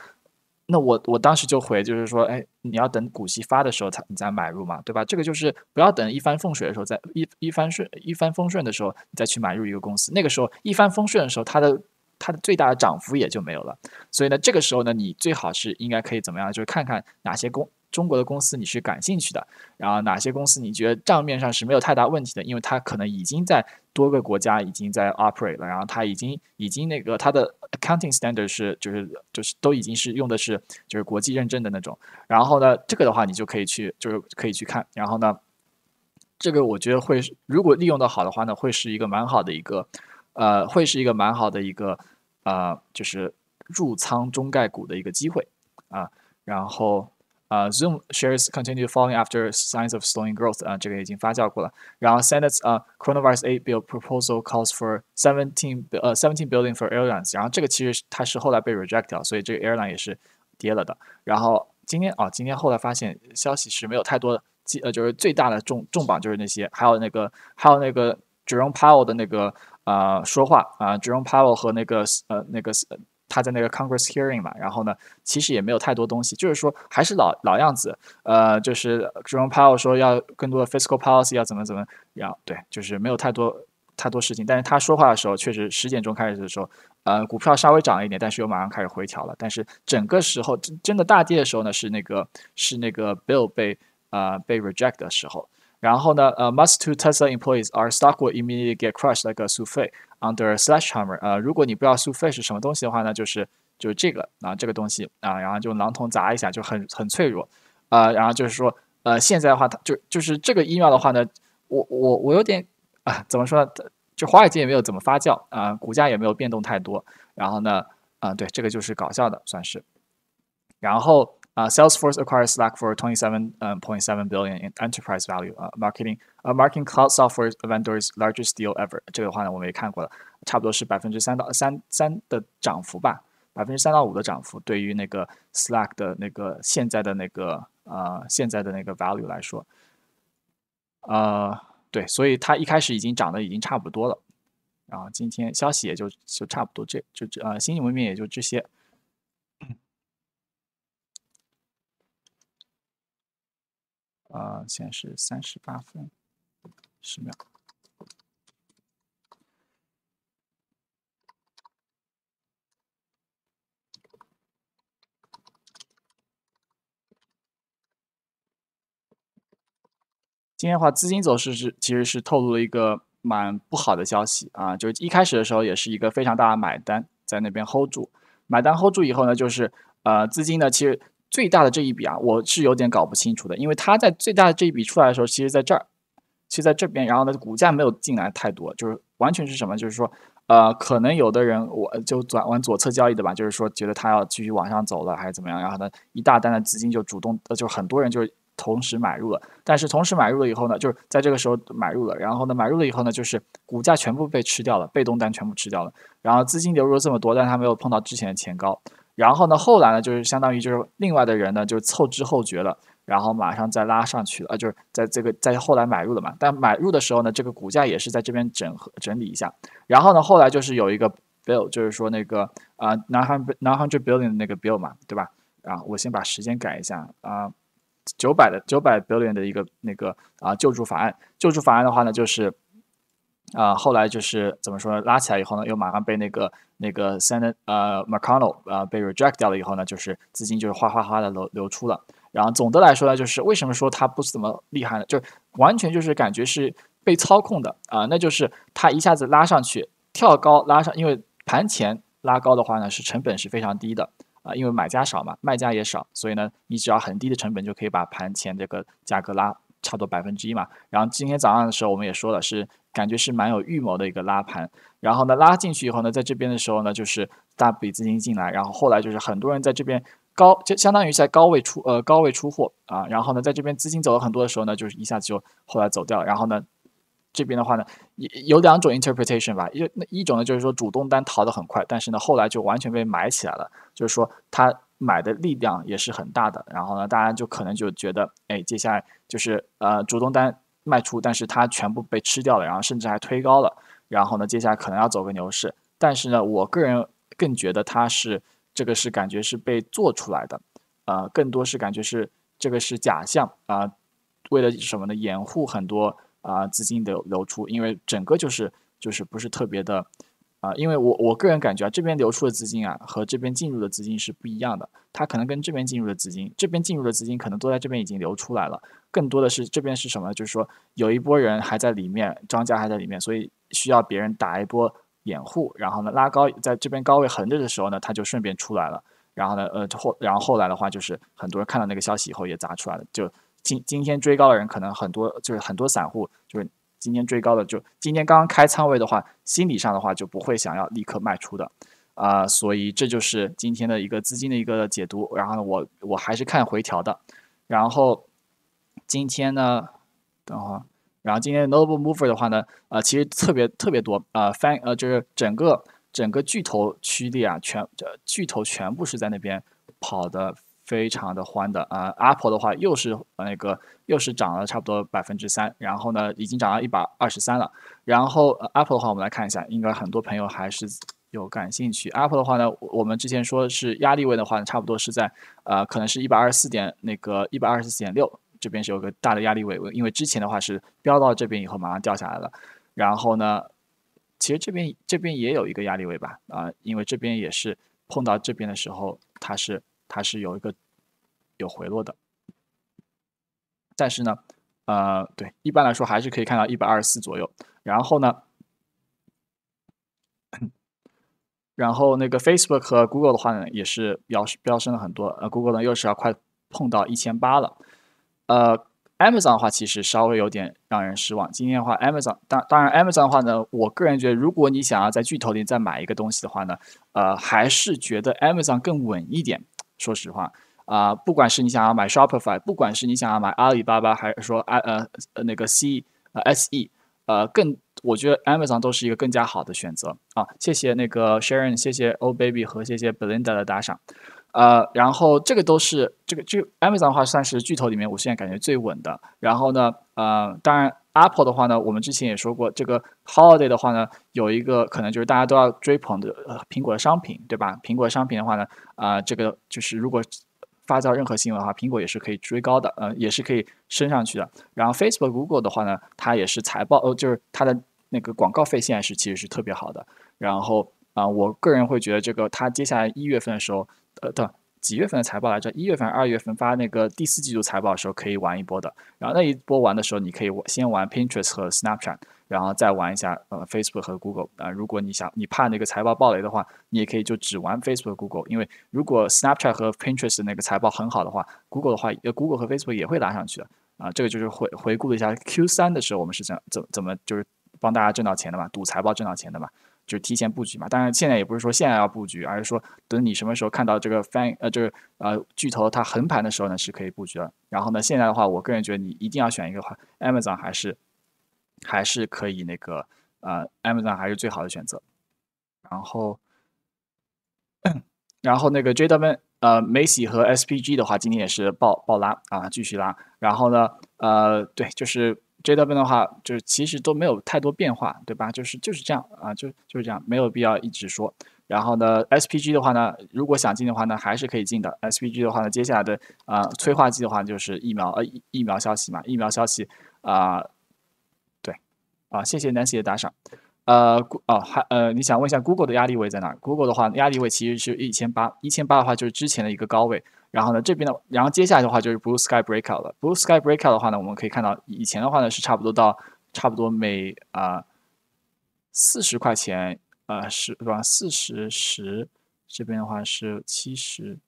那我我当时就回，就是说，哎，你要等股息发的时候才你再买入嘛，对吧？这个就是不要等一帆风顺的时候再一一帆顺一帆风顺的时候你再去买入一个公司，那个时候一帆风顺的时候它的它的最大的涨幅也就没有了。所以呢，这个时候呢，你最好是应该可以怎么样？就是看看哪些公。中国的公司你是感兴趣的，然后哪些公司你觉得账面上是没有太大问题的？因为它可能已经在多个国家已经在 operate 了，然后它已经已经那个它的 accounting standard 是就是就是都已经是用的是就是国际认证的那种。然后呢，这个的话你就可以去就是可以去看。然后呢，这个我觉得会如果利用的好的话呢，会是一个蛮好的一个呃，会是一个蛮好的一个呃就是入仓中概股的一个机会啊，然后。啊，Zoom shares continue falling after signs of slowing growth。啊，这个已经发酵过了。然后，Senate 啊，Coronavirus aid bill proposal calls for seventeen 呃 seventeen billion for airlines。然后这个其实它是后来被 rejected 了，所以这个 airline 也是跌了的。然后今天啊，今天后来发现消息是没有太多的，呃，就是最大的重重榜就是那些，还有那个还有那个 e r o n e Powell 的那个啊说话啊 e r o n e Powell 和那个呃那个。他在那个 Congress hearing 嘛，然后呢，其实也没有太多东西，就是说还是老老样子，呃，就是 Jerome Powell 说要更多的 fiscal policy 要怎么怎么，样，对，就是没有太多太多事情。但是他说话的时候，确实十点钟开始的时候，呃，股票稍微涨了一点，但是又马上开始回调了。但是整个时候真真的大跌的时候呢，是那个是那个 Bill 被呃被 reject 的时候。然后呢，呃 m u s t Tesla o t employees are stuck with immediately get crushed like a s o under f u a slash hammer。呃，如果你不知道 s u f 苏费是什么东西的话呢，就是就是这个啊这个东西啊，然后就榔头砸一下就很很脆弱。啊，然后就是说，呃，现在的话它就就是这个疫苗的话呢，我我我有点啊，怎么说呢？就华尔街也没有怎么发酵啊，股价也没有变动太多。然后呢，啊，对，这个就是搞笑的算是。然后。Salesforce acquires Slack for 27.7 billion enterprise value. Marketing, a marking e t cloud software vendor's largest deal ever. 这个话呢我们也看过了，差不多是百分之三到三三的涨幅吧，百分之三到五的涨幅，对于那个 Slack 的那个现在的那个呃现在的那个 value 来说，呃，对，所以它一开始已经涨的已经差不多了，然后今天消息也就就差不多这就呃，新闻面也就这些。呃，现在是三十八分十秒。今天的话，资金走势是其实是透露了一个蛮不好的消息啊，就是一开始的时候也是一个非常大的买单在那边 hold 住，买单 hold 住以后呢，就是呃，资金呢其实。最大的这一笔啊，我是有点搞不清楚的，因为它在最大的这一笔出来的时候，其实在这儿，其实在这边，然后呢，股价没有进来太多，就是完全是什么，就是说，呃，可能有的人我就转往左侧交易的吧，就是说觉得它要继续往上走了还是怎么样，然后呢，一大单的资金就主动，呃，就很多人就同时买入了，但是同时买入了以后呢，就是在这个时候买入了，然后呢，买入了以后呢，就是股价全部被吃掉了，被动单全部吃掉了，然后资金流入了这么多，但它没有碰到之前的前高。然后呢，后来呢，就是相当于就是另外的人呢，就是后知后觉了，然后马上再拉上去了，啊，就是在这个在后来买入了嘛。但买入的时候呢，这个股价也是在这边整合整理一下。然后呢，后来就是有一个 bill，就是说那个啊 nine hundred nine hundred billion 的那个 bill 嘛，对吧？啊，我先把时间改一下啊，九百的九百 billion 的一个那个啊救助法案。救助法案的话呢，就是。啊，后来就是怎么说呢？拉起来以后呢，又马上被那个那个 Senate 呃 McConnell 啊被 reject 掉了以后呢，就是资金就是哗哗哗的流流出了。然后总的来说呢，就是为什么说它不怎么厉害呢？就完全就是感觉是被操控的啊，那就是它一下子拉上去，跳高拉上，因为盘前拉高的话呢，是成本是非常低的啊，因为买家少嘛，卖家也少，所以呢，你只要很低的成本就可以把盘前这个价格拉差不多百分之一嘛。然后今天早上的时候我们也说了是。感觉是蛮有预谋的一个拉盘，然后呢，拉进去以后呢，在这边的时候呢，就是大笔资金进来，然后后来就是很多人在这边高，就相当于在高位出，呃，高位出货啊。然后呢，在这边资金走了很多的时候呢，就是一下子就后来走掉。然后呢，这边的话呢，有有两种 interpretation 吧，一那一种呢，就是说主动单逃得很快，但是呢，后来就完全被买起来了，就是说他买的力量也是很大的。然后呢，大家就可能就觉得，哎，接下来就是呃，主动单。卖出，但是它全部被吃掉了，然后甚至还推高了。然后呢，接下来可能要走个牛市。但是呢，我个人更觉得它是这个是感觉是被做出来的，呃，更多是感觉是这个是假象啊。为了什么呢？掩护很多啊资金的流出，因为整个就是就是不是特别的啊。因为我我个人感觉啊，这边流出的资金啊和这边进入的资金是不一样的。它可能跟这边进入的资金，这边进入的资金可能都在这边已经流出来了。更多的是这边是什么？就是说有一波人还在里面，庄家还在里面，所以需要别人打一波掩护，然后呢拉高，在这边高位横着的时候呢，他就顺便出来了。然后呢，呃后然后后来的话，就是很多人看到那个消息以后也砸出来了。就今今天追高的人可能很多，就是很多散户，就是今天追高的，就今天刚刚开仓位的话，心理上的话就不会想要立刻卖出的啊。所以这就是今天的一个资金的一个解读。然后呢，我我还是看回调的，然后。今天呢，等会儿，然后今天 Noble Mover 的话呢，呃，其实特别特别多，呃，翻呃就是整个整个巨头区里啊，全巨头全部是在那边跑的非常的欢的，呃，Apple 的话又是那个又是涨了差不多百分之三，然后呢已经涨到一百二十三了，然后呃、Apple 的话我们来看一下，应该很多朋友还是有感兴趣，Apple 的话呢，我们之前说是压力位的话，差不多是在呃可能是一百二十四点那个一百二十四点六。这边是有个大的压力位，因为之前的话是飙到这边以后马上掉下来了。然后呢，其实这边这边也有一个压力位吧，啊，因为这边也是碰到这边的时候，它是它是有一个有回落的。但是呢，呃，对，一般来说还是可以看到一百二十四左右。然后呢，*coughs* 然后那个 Facebook 和 Google 的话呢，也是飙升飙升了很多，呃，Google 呢又是要快碰到一千八了。呃，Amazon 的话，其实稍微有点让人失望。今天的话，Amazon 当当然，Amazon 的话呢，我个人觉得，如果你想要在巨头里再买一个东西的话呢，呃，还是觉得 Amazon 更稳一点。说实话，啊，不管是你想要买 Shopify，不管是你想要买阿里巴巴，还是说阿呃那个 CSE，呃，更我觉得 Amazon 都是一个更加好的选择啊。谢谢那个 Sharon，谢谢欧 baby 和谢谢 b e l i n d a 的打赏。呃，然后这个都是这个就 Amazon 的话，算是巨头里面我现在感觉最稳的。然后呢，呃，当然 Apple 的话呢，我们之前也说过，这个 Holiday 的话呢，有一个可能就是大家都要追捧的苹果的商品，对吧？苹果商品的话呢，啊，这个就是如果发酵任何新闻的话，苹果也是可以追高的，呃，也是可以升上去的。然后 Facebook、Google 的话呢，它也是财报，呃，就是它的那个广告费现在是其实是特别好的。然后啊，我个人会觉得这个它接下来一月份的时候。呃，对，几月份的财报来着？一月份、二月份发那个第四季度财报的时候可以玩一波的。然后那一波玩的时候，你可以先玩 Pinterest 和 Snapchat，然后再玩一下呃 Facebook 和 Google。啊，如果你想你怕那个财报爆雷的话，你也可以就只玩 Facebook、Google。因为如果 Snapchat 和 Pinterest 那个财报很好的话，Google 的话，呃 Google 和 Facebook 也会拉上去的。啊，这个就是回回顾一下 Q3 的时候，我们是怎样怎怎么就是帮大家挣到钱的嘛，赌财报挣到钱的嘛。就提前布局嘛，当然现在也不是说现在要布局，而是说等你什么时候看到这个翻呃，这个呃巨头它横盘的时候呢，是可以布局的。然后呢，现在的话，我个人觉得你一定要选一个话，Amazon 还是还是可以那个呃，Amazon 还是最好的选择。然后，然后那个 JW 呃，梅西和 SPG 的话，今天也是爆爆拉啊，继续拉。然后呢，呃，对，就是。JW 的话，就是其实都没有太多变化，对吧？就是就是这样啊，就就是这样，没有必要一直说。然后呢，SPG 的话呢，如果想进的话呢，还是可以进的。SPG 的话呢，接下来的啊，催化剂的话就是疫苗，呃，疫苗消息嘛，疫苗消息啊，对，啊，谢谢 Nancy 的打赏。呃，哦，还呃，你想问一下 Google 的压力位在哪？Google 的话，压力位其实是一千八，一千八的话就是之前的一个高位。然后呢，这边的，然后接下来的话就是 blue sky breakout 了。blue sky breakout 的话呢，我们可以看到，以前的话呢是差不多到差不多每啊四十块钱，呃，十对吧？四十十这边的话是七十，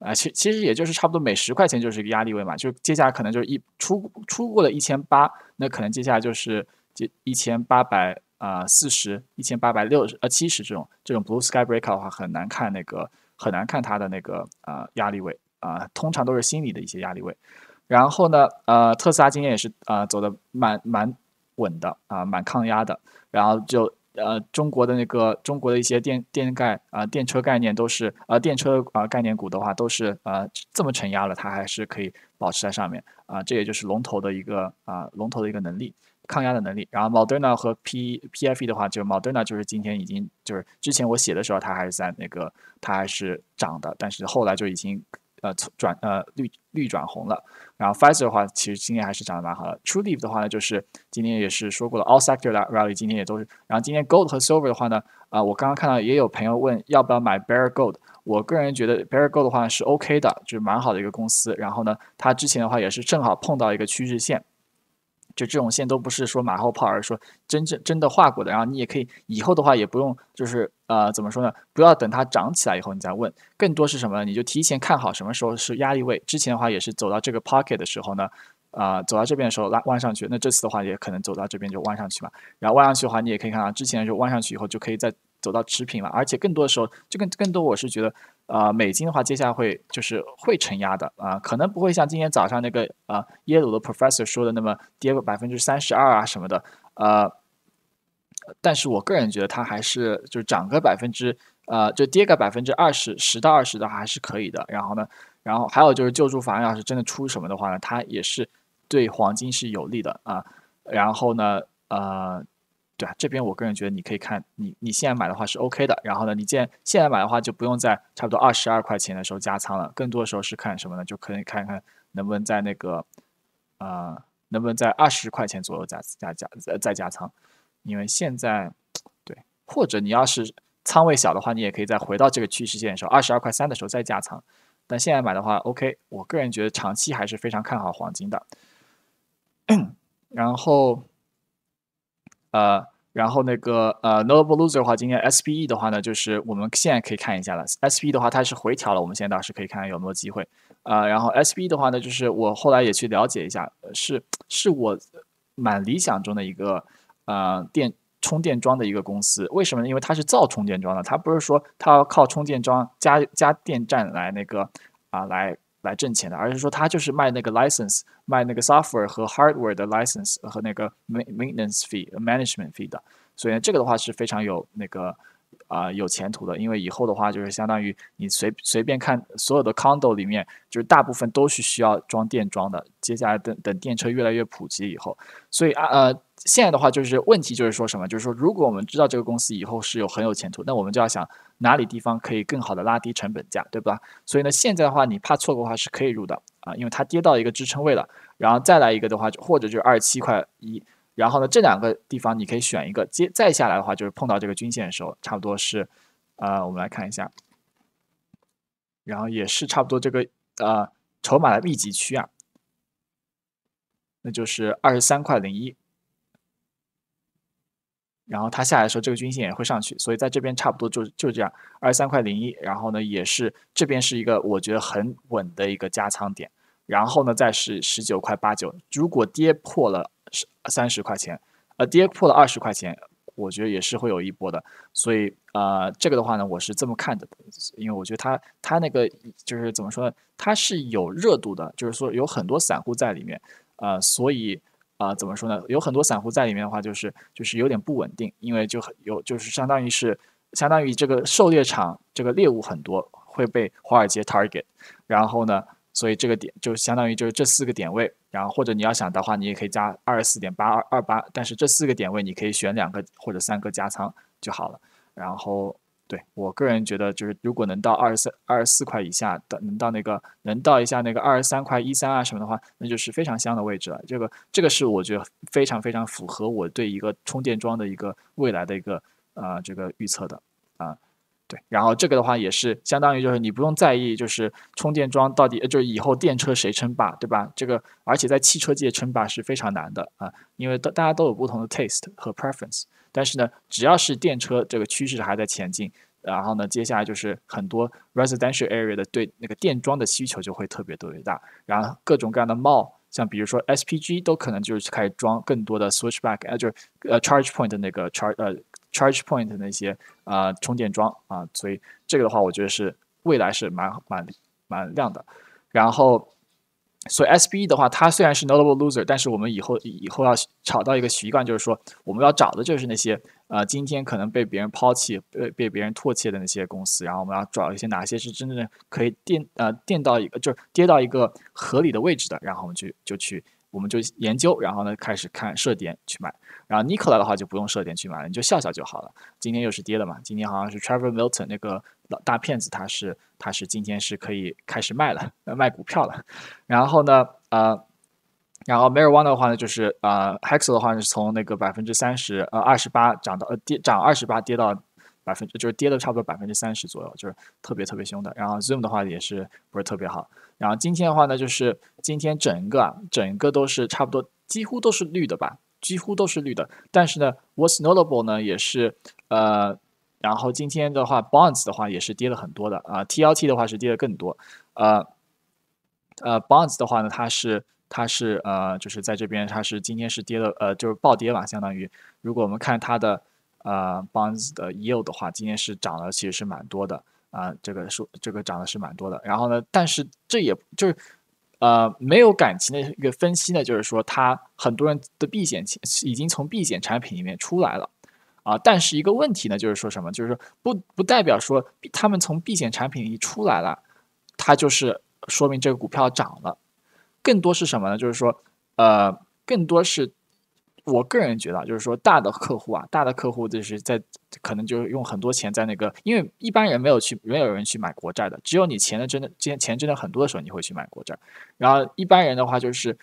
啊，其其实也就是差不多每十块钱就是一个压力位嘛。就是接下来可能就是一出出过了一千八，那可能接下来就是接一千八百啊四十，一千八百六十啊七十这种这种 blue sky breakout 的话很难看那个。很难看它的那个啊压力位啊，通常都是心理的一些压力位。然后呢，呃，特斯拉今天也是啊走的蛮蛮稳的啊，蛮抗压的。然后就呃，中国的那个中国的一些电电概啊，电车概念都是呃，电车啊概念股的话都是呃这么承压了，它还是可以保持在上面啊。这也就是龙头的一个啊龙头的一个能力。抗压的能力，然后 Moderna 和 P PFE 的话，就 Moderna 就是今天已经就是之前我写的时候它还是在那个它还是涨的，但是后来就已经呃转呃绿绿转红了。然后 Pfizer 的话，其实今天还是涨得蛮好的。True l e a e 的话呢，就是今天也是说过了。All s e c t o r rally，今天也都是。然后今天 Gold 和 Silver 的话呢，啊，我刚刚看到也有朋友问要不要买 Bear Gold，我个人觉得 Bear Gold 的话是 OK 的，就是蛮好的一个公司。然后呢，它之前的话也是正好碰到一个趋势线。就这种线都不是说马后炮，而是说真正真的画过的。然后你也可以以后的话也不用，就是呃怎么说呢？不要等它涨起来以后你再问。更多是什么？你就提前看好什么时候是压力位。之前的话也是走到这个 pocket 的时候呢，啊，走到这边的时候拉弯上去。那这次的话也可能走到这边就弯上去嘛。然后弯上去的话，你也可以看啊，之前就弯上去以后就可以再走到持平了。而且更多的时候，就更更多我是觉得。啊，美金的话，接下来会就是会承压的啊，可能不会像今天早上那个啊，耶鲁的 professor 说的那么跌个百分之三十二啊什么的，呃，但是我个人觉得它还是就是涨个百分之，呃，就跌个百分之二十十到二十的话还是可以的。然后呢，然后还有就是救助法案要是真的出什么的话呢，它也是对黄金是有利的啊。然后呢，呃。对啊，这边我个人觉得你可以看，你你现在买的话是 OK 的。然后呢，你现现在买的话就不用在差不多二十二块钱的时候加仓了，更多的时候是看什么呢？就可以看看能不能在那个，呃，能不能在二十块钱左右再加加再加仓。因为现在对，或者你要是仓位小的话，你也可以再回到这个趋势线的时候，二十二块三的时候再加仓。但现在买的话 OK，我个人觉得长期还是非常看好黄金的。*coughs* 然后。呃，然后那个呃 n o v a l o s e r 的话，今天 SP 的话呢，就是我们现在可以看一下了。SP 的话，它是回调了，我们现在倒是可以看看有没有机会。呃，然后 SP 的话呢，就是我后来也去了解一下，是是我蛮理想中的一个呃电充电桩的一个公司。为什么？呢？因为它是造充电桩的，它不是说它要靠充电桩加加电站来那个啊来。来挣钱的，而是说他就是卖那个 license，卖那个 software 和 hardware 的 license 和那个 maintenance fee、management fee 的，所以这个的话是非常有那个。啊，有前途的，因为以后的话就是相当于你随随便看所有的 condo 里面，就是大部分都是需要装电装的。接下来等等电车越来越普及以后，所以啊呃，现在的话就是问题就是说什么，就是说如果我们知道这个公司以后是有很有前途，那我们就要想哪里地方可以更好的拉低成本价，对吧？所以呢，现在的话你怕错过的话是可以入的啊，因为它跌到一个支撑位了，然后再来一个的话就或者就二十七块一。然后呢，这两个地方你可以选一个，接再下来的话就是碰到这个均线的时候，差不多是，呃，我们来看一下，然后也是差不多这个呃筹码的密集区啊，那就是二十三块零一，然后它下来的时候，这个均线也会上去，所以在这边差不多就就这样，二十三块零一，然后呢也是这边是一个我觉得很稳的一个加仓点。然后呢，再是十九块八九。如果跌破了十三十块钱，呃，跌破了二十块钱，我觉得也是会有一波的。所以，呃，这个的话呢，我是这么看的，因为我觉得它它那个就是怎么说呢？它是有热度的，就是说有很多散户在里面，呃，所以呃，怎么说呢？有很多散户在里面的话，就是就是有点不稳定，因为就很有就是相当于是相当于这个狩猎场这个猎物很多会被华尔街 target，然后呢？所以这个点就相当于就是这四个点位，然后或者你要想的话，你也可以加二十四点八二二八，但是这四个点位你可以选两个或者三个加仓就好了。然后对我个人觉得，就是如果能到二十三、二十四块以下，的，能到那个能到一下那个二十三块一三啊什么的话，那就是非常香的位置了。这个这个是我觉得非常非常符合我对一个充电桩的一个未来的一个呃这个预测的啊。对，然后这个的话也是相当于就是你不用在意就是充电桩到底，就是以后电车谁称霸，对吧？这个，而且在汽车界称霸是非常难的啊，因为大大家都有不同的 taste 和 preference。但是呢，只要是电车这个趋势还在前进，然后呢，接下来就是很多 residential area 的对那个电桩的需求就会特别特别大，然后各种各样的 mall。像比如说 SPG 都可能就是开始装更多的 Switchback，呃，就呃 Charge Point 那个 Charge 呃 Charge Point 那些啊充电桩啊，所以这个的话，我觉得是未来是蛮蛮蛮亮的，然后。所以 SBE 的话，它虽然是 notable loser，但是我们以后以后要炒到一个习惯，就是说我们要找的就是那些呃今天可能被别人抛弃、被被别人唾弃的那些公司，然后我们要找一些哪些是真正可以垫呃垫到一个就是跌到一个合理的位置的，然后我们就就去。我们就研究，然后呢，开始看设点去买。然后 Niko l a 的话，就不用设点去买，了，你就笑笑就好了。今天又是跌了嘛，今天好像是 Trevor Milton 那个老大骗子，他是他是今天是可以开始卖了，卖股票了。然后呢，呃，然后 Marion 的话呢，就是呃，Hexo 的话是从那个百分之三十，呃，二十八涨到呃跌涨二十八跌到。百分之就是跌了差不多百分之三十左右，就是特别特别凶的。然后 Zoom 的话也是不是特别好。然后今天的话呢，就是今天整个整个都是差不多几乎都是绿的吧，几乎都是绿的。但是呢，What's notable 呢也是呃，然后今天的话，Bonds 的话也是跌了很多的啊，TLT 的话是跌了更多。呃呃，Bonds 的话呢，它是它是呃，就是在这边它是今天是跌的呃，就是暴跌吧，相当于如果我们看它的。呃，bonds 的 yield 的话，今天是涨了，其实是蛮多的啊。这个数，这个涨的是蛮多的。然后呢，但是这也就是呃，没有感情的一个分析呢，就是说，他很多人的避险已经从避险产品里面出来了啊。但是一个问题呢，就是说什么？就是说，不不代表说，他们从避险产品里出来了，它就是说明这个股票涨了。更多是什么呢？就是说，呃，更多是。我个人觉得，就是说，大的客户啊，大的客户就是在可能就是用很多钱在那个，因为一般人没有去，没有人去买国债的，只有你钱的真的，钱钱真的很多的时候，你会去买国债。然后一般人的话，就是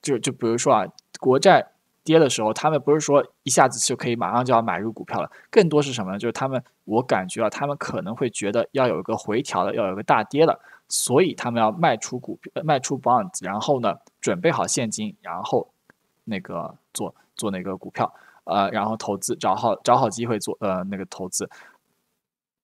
就就比如说啊，国债跌的时候，他们不是说一下子就可以马上就要买入股票了，更多是什么？呢？就是他们，我感觉啊，他们可能会觉得要有一个回调的，要有一个大跌的，所以他们要卖出股票，卖出 bond，s 然后呢，准备好现金，然后那个。做做那个股票，呃，然后投资找好找好机会做呃那个投资，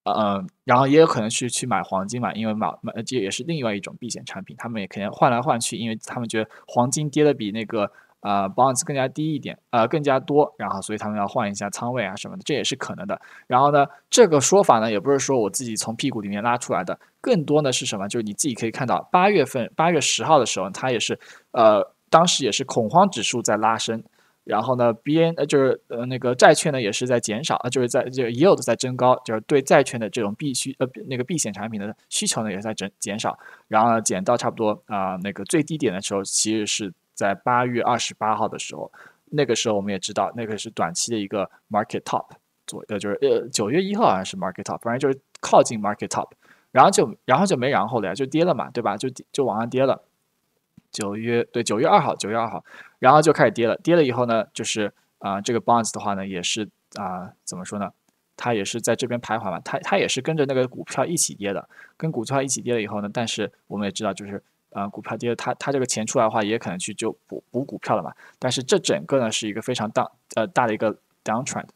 嗯，然后也有可能是去买黄金嘛，因为买买这也是另外一种避险产品，他们也可能换来换去，因为他们觉得黄金跌的比那个呃 bonds 更加低一点，呃，更加多，然后所以他们要换一下仓位啊什么的，这也是可能的。然后呢，这个说法呢也不是说我自己从屁股里面拉出来的，更多呢是什么？就是你自己可以看到，八月份八月十号的时候，它也是呃当时也是恐慌指数在拉升。然后呢，B N 呃就是呃那个债券呢也是在减少啊，就是在就也有的在增高，就是对债券的这种必须呃那个避险产品的需求呢也是在减减少。然后呢减到差不多啊那个最低点的时候，其实是在八月二十八号的时候，那个时候我们也知道那个是短期的一个 market top 左呃就是呃九月一号好像是 market top，反正就是靠近 market top，然后就然后就没然后了呀，就跌了嘛，对吧？就就往下跌了。九月对，九月二号，九月二号，然后就开始跌了。跌了以后呢，就是啊，这个 bonds 的话呢，也是啊，怎么说呢？它也是在这边徘徊嘛。它它也是跟着那个股票一起跌的，跟股票一起跌了以后呢，但是我们也知道，就是呃，股票跌了，它它这个钱出来的话，也可能去就补补股票了嘛。但是这整个呢是一个非常大呃大的一个 down trend，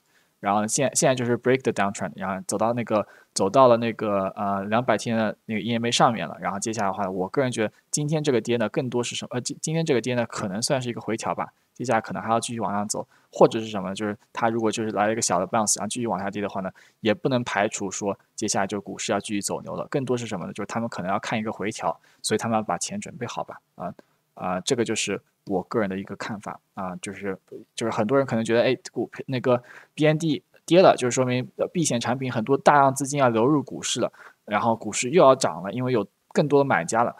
然后现现在就是 break the down trend，然后走到那个走到了那个呃两百天的那个 EMA 上面了。然后接下来的话，我个人觉得。今天这个跌呢，更多是什么？呃，今今天这个跌呢，可能算是一个回调吧。接下来可能还要继续往上走，或者是什么呢？就是它如果就是来了一个小的 bounce，然后继续往下跌的话呢，也不能排除说接下来就股市要继续走牛了。更多是什么呢？就是他们可能要看一个回调，所以他们要把钱准备好吧。啊啊，这个就是我个人的一个看法啊，就是就是很多人可能觉得，哎，股那个 BND 跌了，就是说明避险产品很多大量资金要流入股市了，然后股市又要涨了，因为有更多的买家了。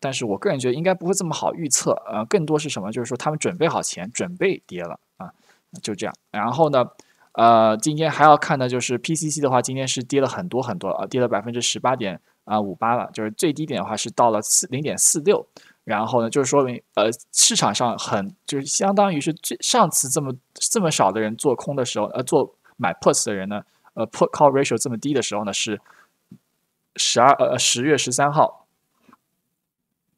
但是我个人觉得应该不会这么好预测，呃，更多是什么？就是说他们准备好钱，准备跌了啊，就这样。然后呢，呃，今天还要看的就是 PCC 的话，今天是跌了很多很多了，跌了百分之十八点啊五八了，就是最低点的话是到了四零点四六。然后呢，就是说明呃市场上很就是相当于是最上次这么这么少的人做空的时候，呃做买 puts 的人呢，呃 put call ratio 这么低的时候呢是十二呃十月十三号。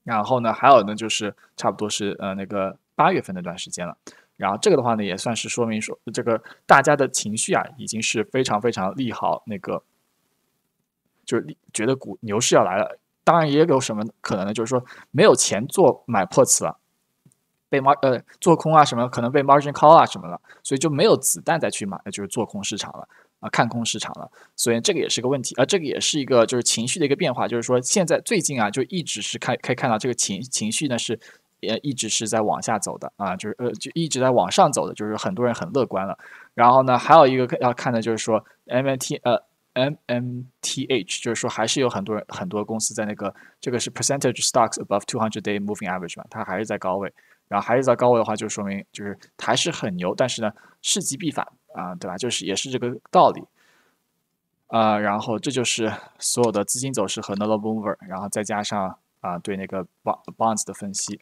然后呢，还有呢，就是差不多是呃那个八月份那段时间了。然后这个的话呢，也算是说明说，这个大家的情绪啊，已经是非常非常利好，那个就是觉得股牛市要来了。当然也有什么可能呢，就是说没有钱做买破瓷了。被 m a r 呃做空啊什么，可能被 margin call 啊什么了，所以就没有子弹再去买，那就是做空市场了啊，看空市场了，所以这个也是个问题，呃，这个也是一个就是情绪的一个变化，就是说现在最近啊就一直是看可以看到这个情情绪呢是也一直是在往下走的啊，就是呃就一直在往上走的，就是很多人很乐观了。然后呢，还有一个要看的就是说 M T 呃 M M T H，就是说还是有很多人很多公司在那个这个是 percentage stocks above two hundred day moving average 嘛，它还是在高位。然后还是在高位的话，就说明就是还是很牛，但是呢，事极必反啊，对吧？就是也是这个道理啊。然后这就是所有的资金走势和 n o l l e Mover，然后再加上啊对那个 Bond Bonds 的分析。